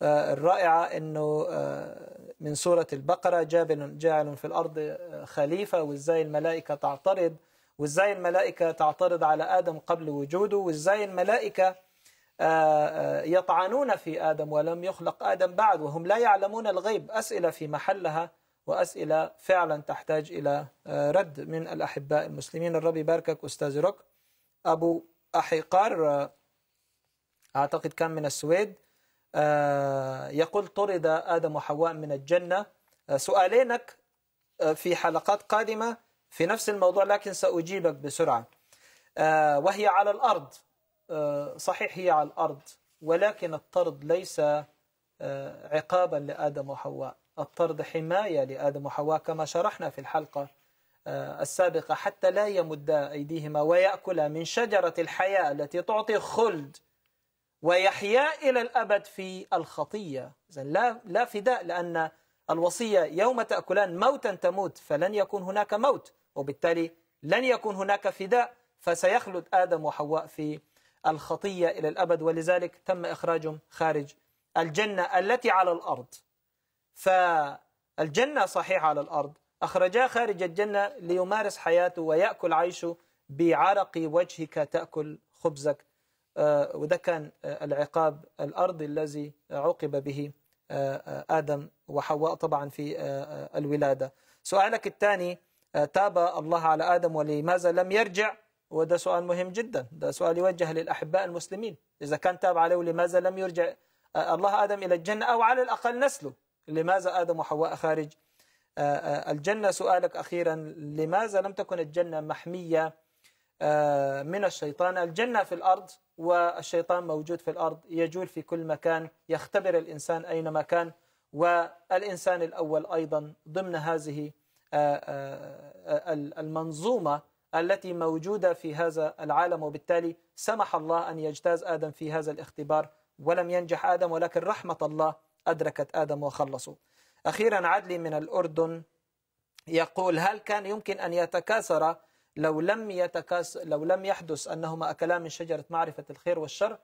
آه، الرائعة أنه آه، من سورة البقرة جابل جاعل في الأرض آه، خليفة وإزاي الملائكة تعترض وإزاي الملائكة تعترض على آدم قبل وجوده وإزاي الملائكة يطعنون في آدم ولم يخلق آدم بعد وهم لا يعلمون الغيب أسئلة في محلها وأسئلة فعلا تحتاج إلى رد من الأحباء المسلمين الرب يباركك أستاذ روك أبو أحقار أعتقد كان من السويد آه، يقول طرد آدم وحواء من الجنة آه، سؤالينك آه، في حلقات قادمة في نفس الموضوع لكن سأجيبك بسرعة وهي على الأرض صحيح هي على الأرض ولكن الطرد ليس عقابا لآدم وحواء الطرد حماية لآدم وحواء كما شرحنا في الحلقة السابقة حتى لا يمد أيديهما ويأكل من شجرة الحياة التي تعطي خلد ويحيا إلى الأبد في الخطية إذن لا, لا فداء لأن الوصية يوم تأكلان موتا تموت فلن يكون هناك موت وبالتالي لن يكون هناك فداء فسيخلد آدم وحواء في الخطية إلى الأبد ولذلك تم إخراجهم خارج الجنة التي على الأرض فالجنة صحيحة على الأرض أخرجاه خارج الجنة ليمارس حياته ويأكل عيشه بعرق وجهك تأكل خبزك آه، وده كان آه، العقاب الأرضي الذي عوقب به آه، آدم وحواء طبعا في الولادة سؤالك الثاني تاب الله على آدم ولماذا لم يرجع وده سؤال مهم جدا ده سؤال يوجه للأحباء المسلمين إذا كان تاب عليه ولماذا لم يرجع الله آدم إلى الجنة أو على الأقل نسله لماذا آدم وحواء خارج الجنة سؤالك أخيرا لماذا لم تكن الجنة محمية آه، من الشيطان الجنة في الأرض والشيطان موجود في الأرض يجول في كل مكان يختبر الإنسان أينما كان والإنسان الأول أيضا ضمن هذه آه، آه، المنظومة التي موجودة في هذا العالم وبالتالي سمح الله أن يجتاز آدم في هذا الاختبار ولم ينجح آدم ولكن رحمة الله أدركت آدم وخلصوا أخيرا عدلي من الأردن يقول هل كان يمكن أن يتكاثر لو لم يتكاس لو لم يحدث أنهما أكلا من شجرة معرفة الخير والشر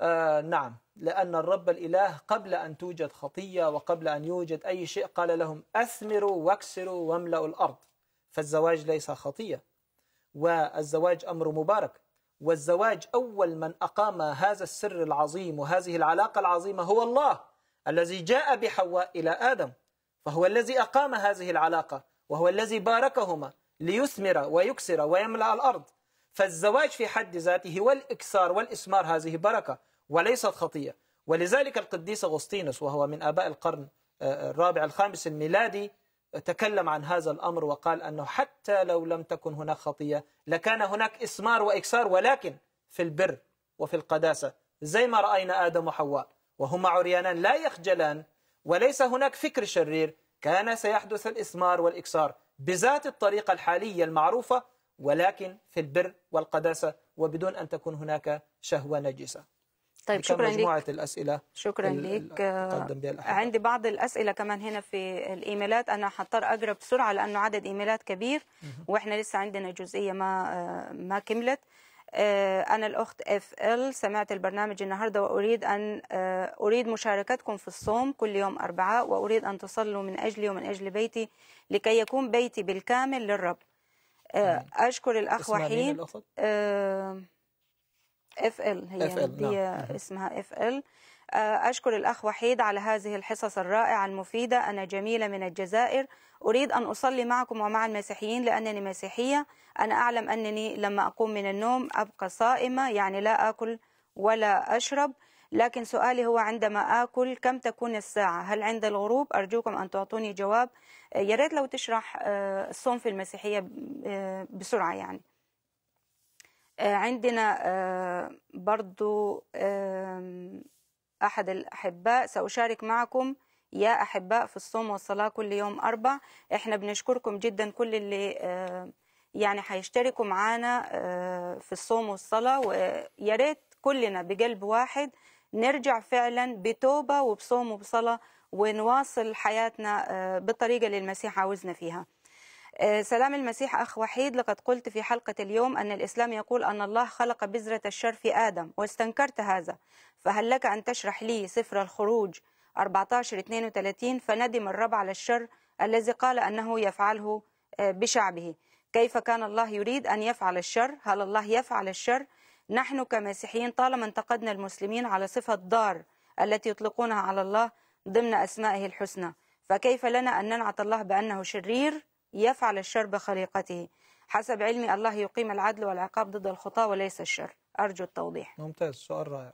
آه نعم لأن الرب الإله قبل أن توجد خطية وقبل أن يوجد أي شيء قال لهم أثمروا واكسروا واملأوا الأرض فالزواج ليس خطية والزواج أمر مبارك والزواج أول من أقام هذا السر العظيم وهذه العلاقة العظيمة هو الله الذي جاء بحواء إلى آدم فهو الذي أقام هذه العلاقة وهو الذي باركهما ليثمر ويكسر ويملأ الأرض فالزواج في حد ذاته والإكسار والإسمار هذه بركة وليست خطية ولذلك القديس أغسطينوس وهو من آباء القرن آه، آه، الرابع الخامس الميلادي تكلم عن هذا الأمر وقال أنه حتى لو لم تكن هناك خطية لكان هناك إسمار وإكسار ولكن في البر وفي القداسة زي ما رأينا آدم وحواء وهما عريانان لا يخجلان وليس هناك فكر شرير كان سيحدث الإسمار والإكسار بذات الطريقة الحالية المعروفة ولكن في البر والقداسة وبدون أن تكون هناك شهوة نجسة طيب شكرا مجموعة الأسئلة شكرا لك عندي بعض الأسئلة كمان هنا في الإيميلات أنا حضطر أقرأ بسرعة لأنه عدد إيميلات كبير وإحنا لسه عندنا جزئية ما آه، ما كملت آه، أنا الأخت اف ال سمعت البرنامج النهاردة وأريد أن آه، أريد مشاركتكم في الصوم كل يوم أربعاء وأريد أن تصلوا من أجلي ومن أجل بيتي لكي يكون بيتي بالكامل للرب آه، أشكر الأخ وحيد اف ال هي هي نعم. اسمها اف ال أشكر الأخ وحيد على هذه الحصص الرائعة المفيدة أنا جميلة من الجزائر أريد أن أصلي معكم ومع المسيحيين لأنني مسيحية أنا أعلم أنني لما أقوم من النوم أبقى صائمة يعني لا أكل ولا أشرب لكن سؤالي هو عندما آكل كم تكون الساعة هل عند الغروب أرجوكم أن تعطوني جواب يا ريت لو تشرح آه، الصوم في المسيحية آه، بسرعة يعني آه، عندنا برضو أحد الأحباء سأشارك معكم يا أحباء في الصوم والصلاة كل يوم أربع إحنا بنشكركم جدا كل اللي آه، يعني هيشتركوا معانا آه، في الصوم والصلاة ويا ريت كلنا بقلب واحد نرجع فعلا بتوبة وبصوم وبصلاة ونواصل حياتنا آه، بالطريقة اللي المسيح عاوزنا فيها سلام المسيح أخ وحيد لقد قلت في حلقة اليوم أن الإسلام يقول أن الله خلق بذرة الشر في آدم واستنكرت هذا فهل لك أن تشرح لي سفر الخروج 14 32 فندم الرب على الشر الذي قال أنه يفعله آه، بشعبه كيف كان الله يريد أن يفعل الشر هل الله يفعل الشر نحن كمسيحيين طالما انتقدنا المسلمين على صفة دار التي يطلقونها على الله ضمن أسمائه الحسنى فكيف لنا أن ننعت الله بأنه شرير يفعل الشر بخليقته حسب علمي الله يقيم العدل والعقاب ضد الخطاة وليس الشر أرجو التوضيح ممتاز سؤال رائع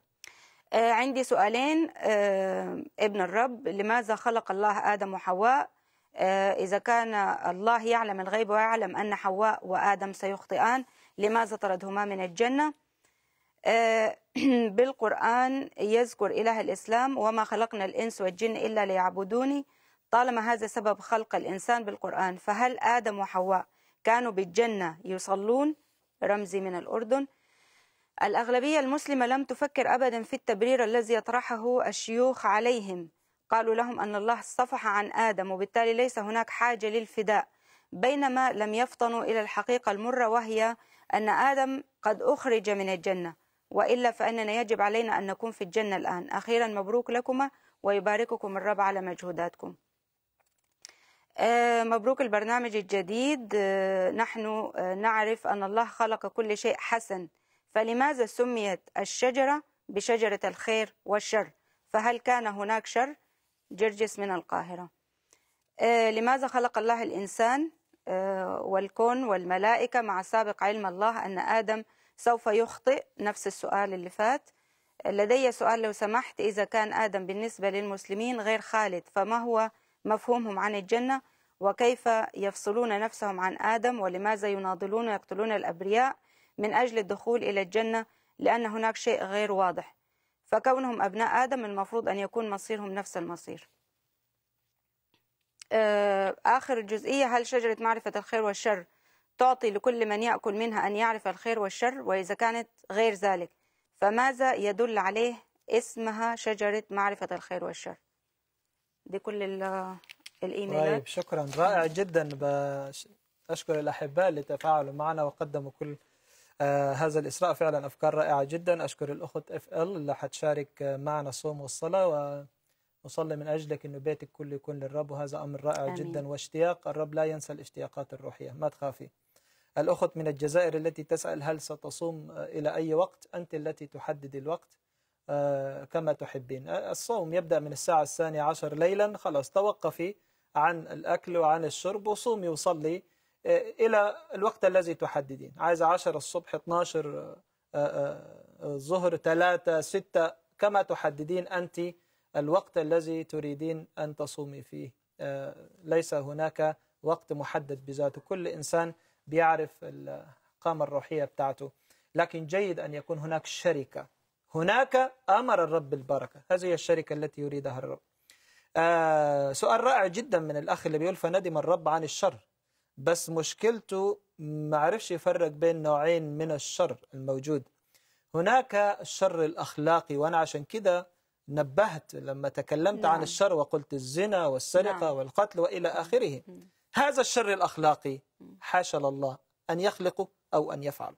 آه، عندي سؤالين آه، ابن الرب لماذا خلق الله آدم وحواء آه، إذا كان الله يعلم الغيب ويعلم أن حواء وآدم سيخطئان لماذا طردهما من الجنة بالقرآن يذكر إله الإسلام وما خلقنا الإنس والجن إلا ليعبدوني طالما هذا سبب خلق الإنسان بالقرآن فهل آدم وحواء كانوا بالجنة يصلون رمزي من الأردن الأغلبية المسلمة لم تفكر أبدا في التبرير الذي يطرحه الشيوخ عليهم قالوا لهم أن الله صفح عن آدم وبالتالي ليس هناك حاجة للفداء بينما لم يفطنوا إلى الحقيقة المرة وهي أن آدم قد أخرج من الجنة وإلا فإننا يجب علينا أن نكون في الجنة الآن أخيرا مبروك لكما ويبارككم الرب على مجهوداتكم آه، مبروك البرنامج الجديد آه، نحن آه، نعرف أن الله خلق كل شيء حسن فلماذا سميت الشجرة بشجرة الخير والشر فهل كان هناك شر جرجس من القاهرة آه لماذا خلق الله الإنسان آه والكون والملائكة مع سابق علم الله أن آدم سوف يخطئ نفس السؤال اللي فات لدي سؤال لو سمحت إذا كان آدم بالنسبة للمسلمين غير خالد فما هو مفهومهم عن الجنة وكيف يفصلون نفسهم عن آدم ولماذا يناضلون ويقتلون الأبرياء من أجل الدخول إلى الجنة لأن هناك شيء غير واضح فكونهم أبناء آدم المفروض أن يكون مصيرهم نفس المصير آه، آخر الجزئية هل شجرة معرفة الخير والشر تعطي لكل من يأكل منها أن يعرف الخير والشر وإذا كانت غير ذلك فماذا يدل عليه اسمها شجرة معرفة الخير والشر دي كل الإيميلات طيب شكرا رائع جدا أشكر الأحباء اللي تفاعلوا معنا وقدموا كل آه هذا الإسراء فعلا أفكار رائعة جدا أشكر الأخت اف ال اللي حتشارك معنا الصوم والصلاة ونصلي من أجلك أنه بيتك كله يكون للرب وهذا أمر رائع آمين. جدا واشتياق الرب لا ينسى الاشتياقات الروحية ما تخافي الأخت من الجزائر التي تسأل هل ستصوم آه، إلى أي وقت أنت التي تحدد الوقت آه، كما تحبين آه، الصوم يبدأ من الساعة الثانية عشر ليلا خلاص توقفي عن الأكل وعن الشرب وصومي وصلي آه، إلى الوقت الذي تحددين عايز 10 الصبح 12 آه، آه، الظهر 3 6 كما تحددين أنت الوقت الذي تريدين أن تصومي فيه ليس هناك وقت محدد بذاته كل إنسان بيعرف القامة الروحية بتاعته لكن جيد أن يكون هناك شركة هناك أمر الرب بالبركة هذه هي الشركة التي يريدها الرب آه سؤال رائع جدا من الأخ اللي بيقول فندم الرب عن الشر بس مشكلته ما عرفش يفرق بين نوعين من الشر الموجود هناك الشر الأخلاقي وأنا عشان كده نبهت لما تكلمت نعم. عن الشر وقلت الزنا والسرقة نعم. والقتل وإلى نعم. آخره هذا الشر الأخلاقي حاشا الله أن يخلقه أو أن يفعل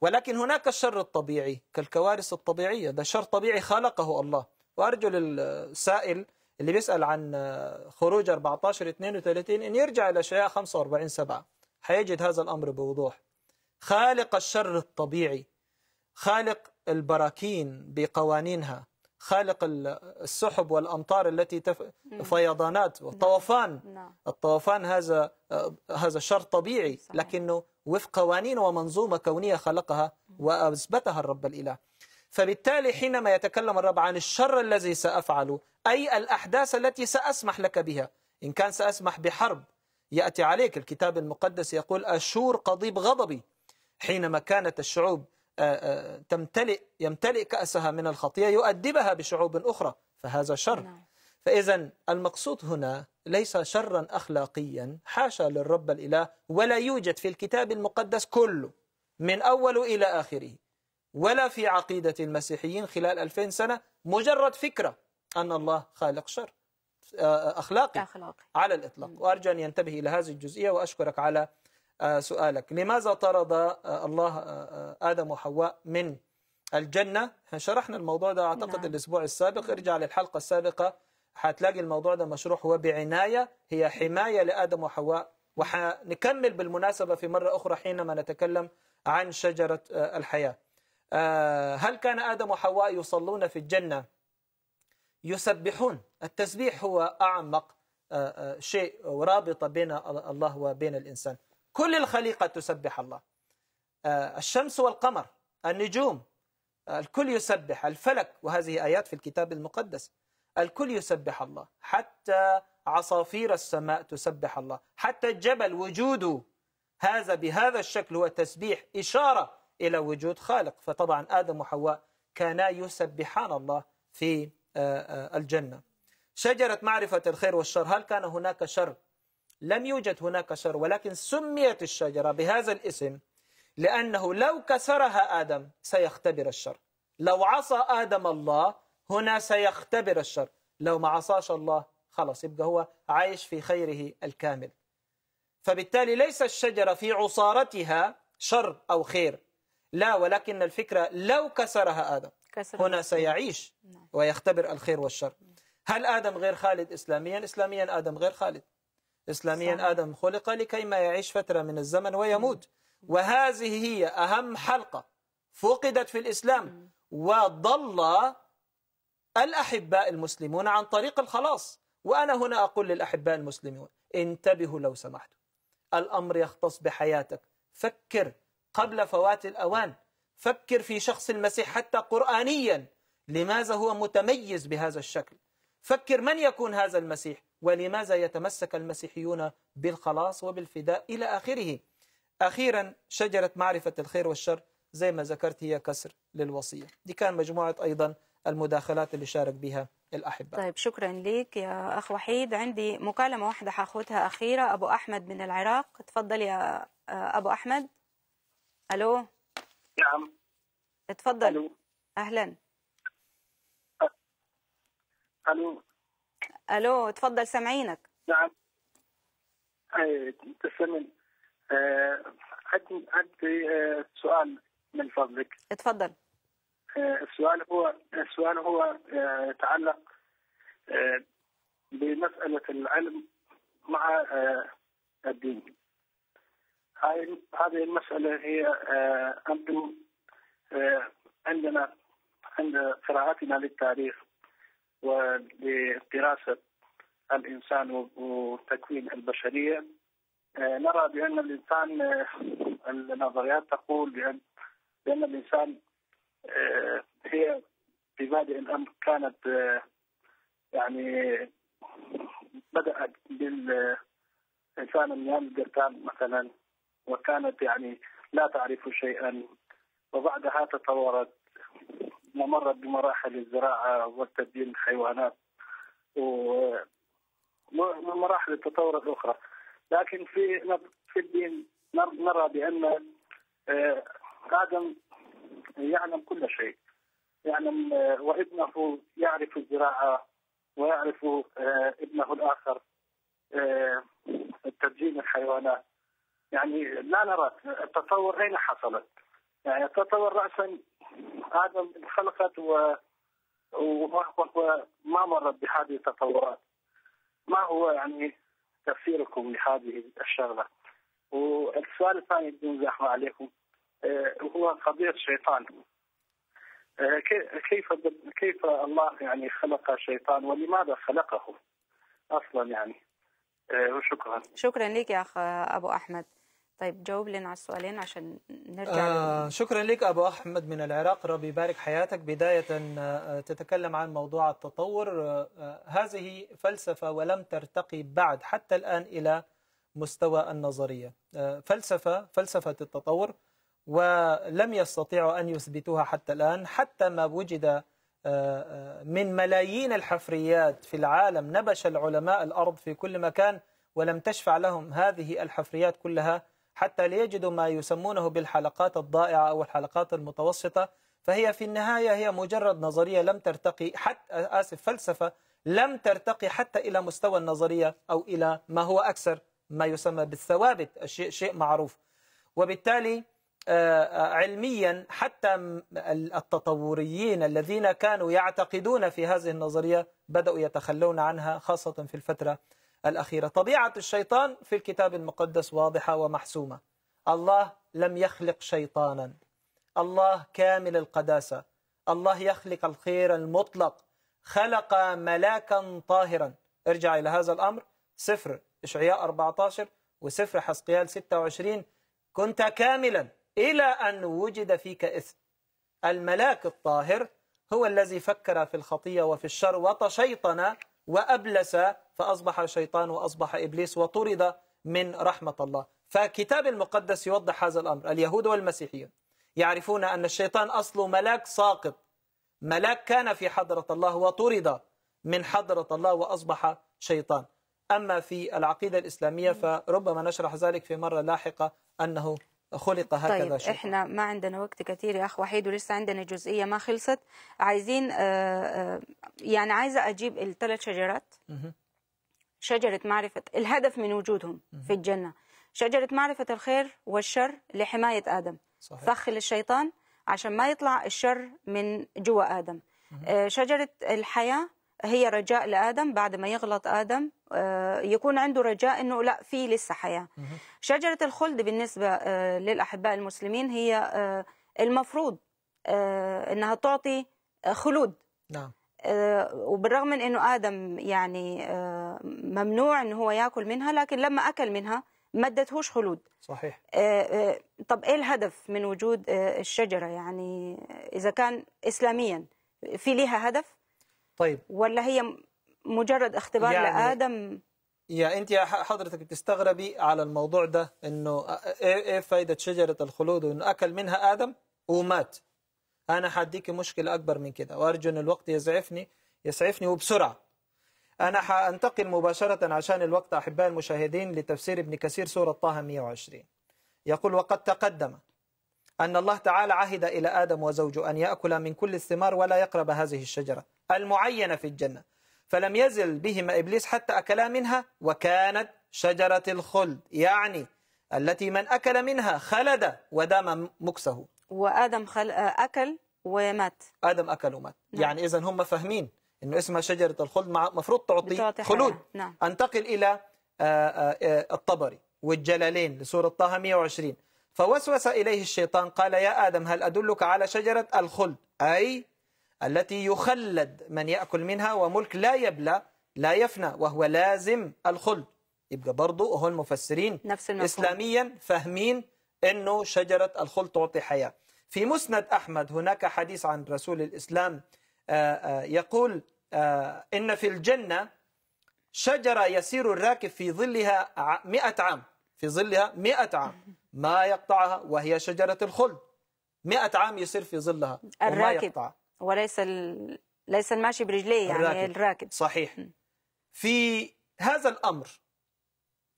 ولكن هناك الشر الطبيعي كالكوارث الطبيعية ده شر طبيعي خلقه الله وأرجو للسائل اللي بيسأل عن آه، خروج 14 32 إن يرجع إلى أشعياء 45 7 حيجد هذا الأمر بوضوح خالق الشر الطبيعي خالق البراكين بقوانينها خالق السحب والأمطار التي تف... فيضانات نعم. والطوفان نعم. الطوفان هذا آه، هذا شر طبيعي لكنه وفق قوانين ومنظومة كونية خلقها وأثبتها الرب الإله فبالتالي حينما يتكلم الرب عن الشر الذي سأفعله أي الأحداث التي سأسمح لك بها إن كان سأسمح بحرب يأتي عليك الكتاب المقدس يقول أشور قضيب غضبي حينما كانت الشعوب آه، آه، تمتلئ يمتلئ كأسها من الخطية يؤدبها بشعوب أخرى فهذا شر نعم. فإذا المقصود هنا ليس شرا أخلاقيا حاشا للرب الإله ولا يوجد في الكتاب المقدس كله من أول إلى آخره ولا في عقيدة المسيحيين خلال 2000 سنة مجرد فكرة أن الله خالق شر آه، آه، أخلاقي, أخلاقي على الإطلاق وأرجو أن ينتبه إلى هذه الجزئية وأشكرك على آه، سؤالك لماذا طرد الله آدم وحواء من الجنة شرحنا الموضوع ده أعتقد نعم. الأسبوع السابق ارجع للحلقة السابقة هتلاقي الموضوع ده مشروح وبعناية هي حماية لآدم وحواء وحنكمل بالمناسبة في مرة أخرى حينما نتكلم عن شجرة الحياة هل كان آدم وحواء يصلون في الجنة يسبحون التسبيح هو أعمق آه، آه، شيء ورابطة بين الله وبين الإنسان كل الخليقة تسبح الله آه، الشمس والقمر النجوم الكل يسبح الفلك وهذه آيات في الكتاب المقدس الكل يسبح الله حتى عصافير السماء تسبح الله حتى الجبل وجوده هذا بهذا الشكل هو تسبيح إشارة إلى وجود خالق فطبعا آدم وحواء كانا يسبحان الله في الجنة شجرة معرفة الخير والشر هل كان هناك شر لم يوجد هناك شر ولكن سميت الشجرة بهذا الاسم لأنه لو كسرها آدم سيختبر الشر لو عصى آدم الله هنا سيختبر الشر لو ما عصاش الله خلاص يبقى هو عايش في خيره الكامل فبالتالي ليس الشجرة في عصارتها شر أو خير لا ولكن الفكرة لو كسرها آدم هنا سيعيش نعم. ويختبر الخير والشر نعم. هل آدم غير خالد إسلاميا؟ إسلاميا آدم غير خالد إسلاميا آدم خلق لكي ما يعيش فترة من الزمن ويموت نعم. وهذه هي أهم حلقة فقدت في الإسلام وضل الأحباء المسلمون عن طريق الخلاص وأنا هنا أقول للأحباء المسلمون انتبهوا لو سمحتوا الأمر يختص بحياتك فكر قبل فوات الأوان فكر في شخص المسيح حتى قرآنيا لماذا هو متميز بهذا الشكل فكر من يكون هذا المسيح ولماذا يتمسك المسيحيون بالخلاص وبالفداء إلى آخره أخيرا شجرة معرفة الخير والشر زي ما ذكرت هي كسر للوصية دي كان مجموعة أيضا المداخلات اللي شارك بها الأحبة طيب شكرا لك يا أخ وحيد عندي مكالمة واحدة حاخدها أخيرة أبو أحمد من العراق تفضل يا آه، أبو أحمد ألو نعم اتفضل اهلا الو الو اتفضل سامعينك نعم تسلمين أه، عندي عندي أه، سؤال من فضلك اتفضل أه، السؤال هو السؤال هو يتعلق بمسألة العلم مع الدين هذه المسألة هي آه، أنتم آه، عندنا عند قراءتنا للتاريخ ولدراسة الإنسان وتكوين البشرية آه، نرى بأن الإنسان النظريات تقول بأن بأن الإنسان هي في بادئ الأمر كانت يعني بدأت بالإنسان من الجرتان مثلا وكانت يعني لا تعرف شيئا وبعدها تطورت ومرت بمراحل الزراعة والتدين الحيوانات ومراحل التطور الأخرى لكن في في الدين نرى بأن آه، آدم يعلم كل شيء يعلم آه، وابنه يعرف الزراعة ويعرف آه، ابنه الآخر تبجين الحيوانات يعني لا نرى التطور اين حصلت؟ يعني التطور راسا ادم انخلقت و وما مرت بهذه التطورات. ما هو يعني تفسيركم لهذه الشغله؟ والسؤال الثاني بدون زحمه عليكم آه، هو قضيه الشيطان. آه، كيف كيف الله يعني خلق الشيطان ولماذا خلقه اصلا يعني آه، وشكرا شكرا لك يا اخ ابو احمد طيب جاوب لنا على السؤالين عشان نرجع آه شكرا لك أبو أحمد من العراق ربي يبارك حياتك بداية آه، تتكلم عن موضوع التطور آه، آه، هذه فلسفة ولم ترتقي بعد حتى الآن إلى مستوى النظرية فلسفة فلسفة التطور ولم يستطيعوا أن يثبتوها حتى الآن حتى ما وجد من ملايين الحفريات في العالم نبش العلماء الأرض في كل مكان ولم تشفع لهم هذه الحفريات كلها حتى ليجدوا ما يسمونه بالحلقات الضائعة أو الحلقات المتوسطة فهي في النهاية هي مجرد نظرية لم ترتقي حتى آسف فلسفة لم ترتقي حتى إلى مستوى النظرية أو إلى ما هو أكثر ما يسمى بالثوابت شيء شيء معروف وبالتالي آه، آه، علميا حتى التطوريين الذين كانوا يعتقدون في هذه النظرية بدأوا يتخلون عنها خاصة في الفترة الأخيرة طبيعة الشيطان في الكتاب المقدس واضحة ومحسومة الله لم يخلق شيطانا الله كامل القداسة الله يخلق الخير المطلق خلق ملاكا طاهرا ارجع إلى هذا الأمر سفر إشعياء 14 وسفر حسقيال 26 كنت كاملا إلى أن وجد فيك إثم الملاك الطاهر هو الذي فكر في الخطية وفي الشر وتشيطن وأبلس فأصبح شيطان وأصبح إبليس وطرد من رحمة الله فكتاب المقدس يوضح هذا الأمر اليهود والمسيحيون يعرفون أن الشيطان أصل ملاك ساقط ملاك كان في حضرة الله وطرد من حضرة الله وأصبح شيطان أما في العقيدة الإسلامية فربما نشرح ذلك في مرة لاحقة أنه خلق هكذا طيب شيء. احنا ما عندنا وقت كثير يا اخ وحيد ولسه عندنا جزئيه ما خلصت عايزين آه، آه، يعني عايزه اجيب الثلاث شجرات شجرة معرفة الهدف من وجودهم في الجنة شجرة معرفة الخير والشر لحماية آدم صحيح. فخ للشيطان عشان ما يطلع الشر من جوا آدم آه، شجرة الحياة هي رجاء لآدم بعد ما يغلط آدم آه، يكون عنده رجاء أنه لا في لسه حياة شجرة الخلد بالنسبة آه، للأحباء المسلمين هي المفروض أنها تعطي خلود نعم وبالرغم من أنه آدم يعني ممنوع ان هو ياكل منها لكن لما اكل منها ما ادتهوش خلود صحيح آه، آه، طب ايه الهدف من وجود آه، الشجره يعني اذا كان اسلاميا في لها هدف طيب ولا هي مجرد اختبار يعني لادم يا انت يا حضرتك بتستغربي على الموضوع ده انه إيه،, ايه فايده شجره الخلود وانه اكل منها ادم ومات انا حديكي مشكله اكبر من كده وارجو ان الوقت يزعفني يسعفني وبسرعه أنا حأنتقل مباشرة عشان الوقت أحباء المشاهدين لتفسير ابن كثير سورة طه 120 يقول وقد تقدم أن الله تعالى عهد إلى آدم وزوجه أن يأكل من كل الثمار ولا يقرب هذه الشجرة المعينة في الجنة فلم يزل بهما إبليس حتى أكلا منها وكانت شجرة الخلد يعني التي من أكل منها خلد ودام مكسه وآدم خل... آه، أكل ومات آدم أكل ومات يعني نعم. يعني إذا هم فاهمين انه اسمها شجره الخلد مفروض تعطي خلود نعم. انتقل الى آه، آه، آه، الطبري والجلالين لسوره طه 120 فوسوس اليه الشيطان قال يا ادم هل ادلك على شجره الخلد اي التي يخلد من ياكل منها وملك لا يبلى لا يفنى وهو لازم الخلد يبقى برضه هو المفسرين نفس اسلاميا فاهمين انه شجره الخلد تعطي حياه في مسند احمد هناك حديث عن رسول الاسلام يقول آه، إن في الجنة شجرة يسير الراكب في ظلها مئة عام في ظلها مئة عام ما يقطعها وهي شجرة الخلد مئة عام يصير في ظلها وما يقطعها وليس ال... ليس الماشي برجليه يعني الراكب. الراكب صحيح في هذا الأمر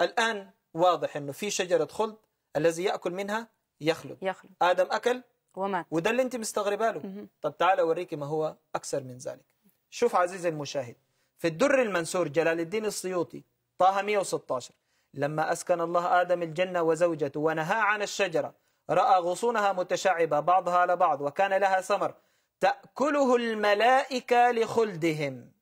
الآن واضح أنه في شجرة خلد الذي يأكل منها يخلد, يخلد. آدم أكل ومات وده اللي أنت مستغرباله له طب تعال أوريك ما هو أكثر من ذلك شوف عزيزي المشاهد في الدر المنسور جلال الدين السيوطي طه 116 لما أسكن الله آدم الجنة وزوجته ونهى عن الشجرة رأى غصونها متشعبة بعضها على بعض وكان لها ثمر تأكله الملائكة لخلدهم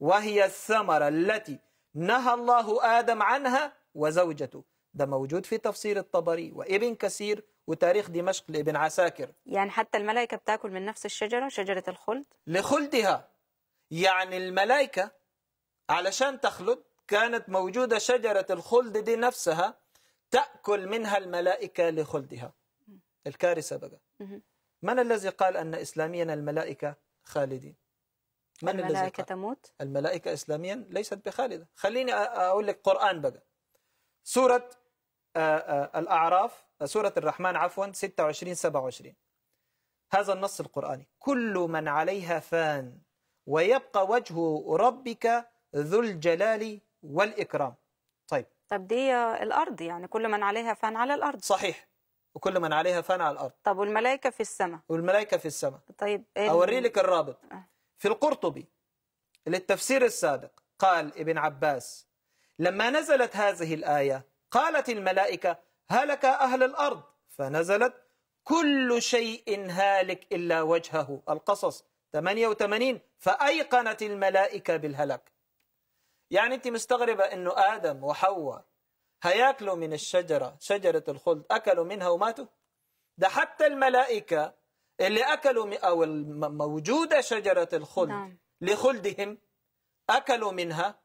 وهي الثمرة التي نهى الله آدم عنها وزوجته ده موجود في تفسير الطبري وابن كثير وتاريخ دمشق لابن عساكر يعني حتى الملائكة بتاكل من نفس الشجرة شجرة الخلد لخلدها يعني الملائكة علشان تخلد كانت موجودة شجرة الخلد دي نفسها تأكل منها الملائكة لخلدها الكارثة بقى من الذي قال أن إسلاميا الملائكة خالدين من الملائكة الذي قال؟ تموت الملائكة إسلاميا ليست بخالدة خليني أقول لك قرآن بقى سورة الأعراف سورة الرحمن عفوا 26 27 هذا النص القرآني كل من عليها فان ويبقى وجه ربك ذو الجلال والإكرام طيب طب دي الأرض يعني كل من عليها فان على الأرض صحيح وكل من عليها فان على الأرض طب والملائكة في السماء والملائكة في السماء طيب إيه أوري لك الرابط آه. في القرطبي للتفسير السابق قال ابن عباس لما نزلت هذه الآية قالت الملائكة هلك أهل الأرض فنزلت كل شيء هالك إلا وجهه القصص 88 فأيقنت الملائكة بالهلك يعني أنت مستغربة أنه آدم وحواء هياكلوا من الشجرة شجرة الخلد أكلوا منها وماتوا ده حتى الملائكة اللي أكلوا أو موجودة شجرة الخلد نعم. لخلدهم أكلوا منها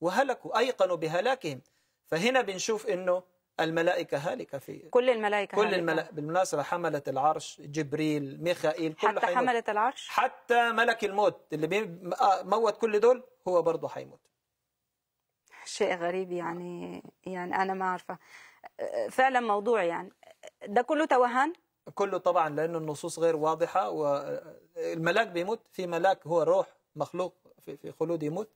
وهلكوا أيقنوا بهلاكهم فهنا بنشوف أنه الملائكة هالكة في كل الملائكة كل الملا... الملائكة بالمناسبة حملة العرش جبريل ميخائيل كل حتى حملة العرش حتى ملك الموت اللي آه، موت كل دول هو برضه حيموت شيء غريب يعني يعني أنا ما عارفة فعلا موضوع يعني ده كله توهان كله طبعا لأنه النصوص غير واضحة والملاك بيموت في ملاك هو روح مخلوق في خلود يموت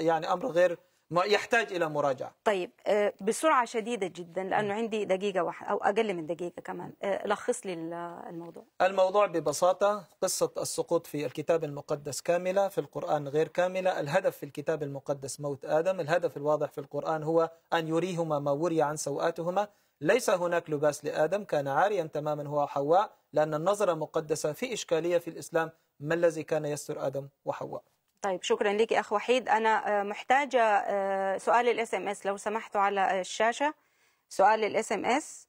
يعني أمر غير يحتاج الى مراجعه طيب آه، بسرعه شديده جدا لانه عندي دقيقه واحده او اقل من دقيقه كمان آه، لخص لي الموضوع الموضوع ببساطه قصه السقوط في الكتاب المقدس كامله في القران غير كامله الهدف في الكتاب المقدس موت ادم الهدف الواضح في القران هو ان يريهما ما وري عن سوءاتهما ليس هناك لباس لادم كان عاريا تماما هو وحواء لان النظره مقدسه في اشكاليه في الاسلام ما الذي كان يستر ادم وحواء طيب شكرا لك اخ وحيد انا آه، محتاجه آه، سؤال الاس ام اس لو سمحتوا على الشاشه سؤال الاس ام اس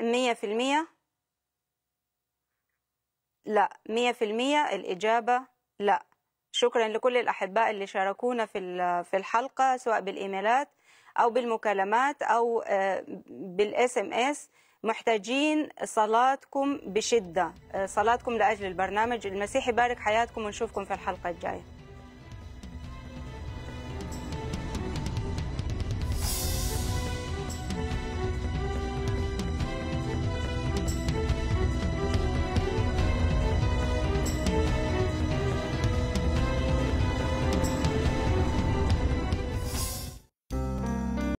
100% لا 100% الاجابه لا شكرا لكل الاحباء اللي شاركونا في في الحلقه سواء بالايميلات او بالمكالمات او آه، بالاس ام اس محتاجين صلاتكم بشدة آه، صلاتكم لأجل البرنامج المسيح يبارك حياتكم ونشوفكم في الحلقة الجاية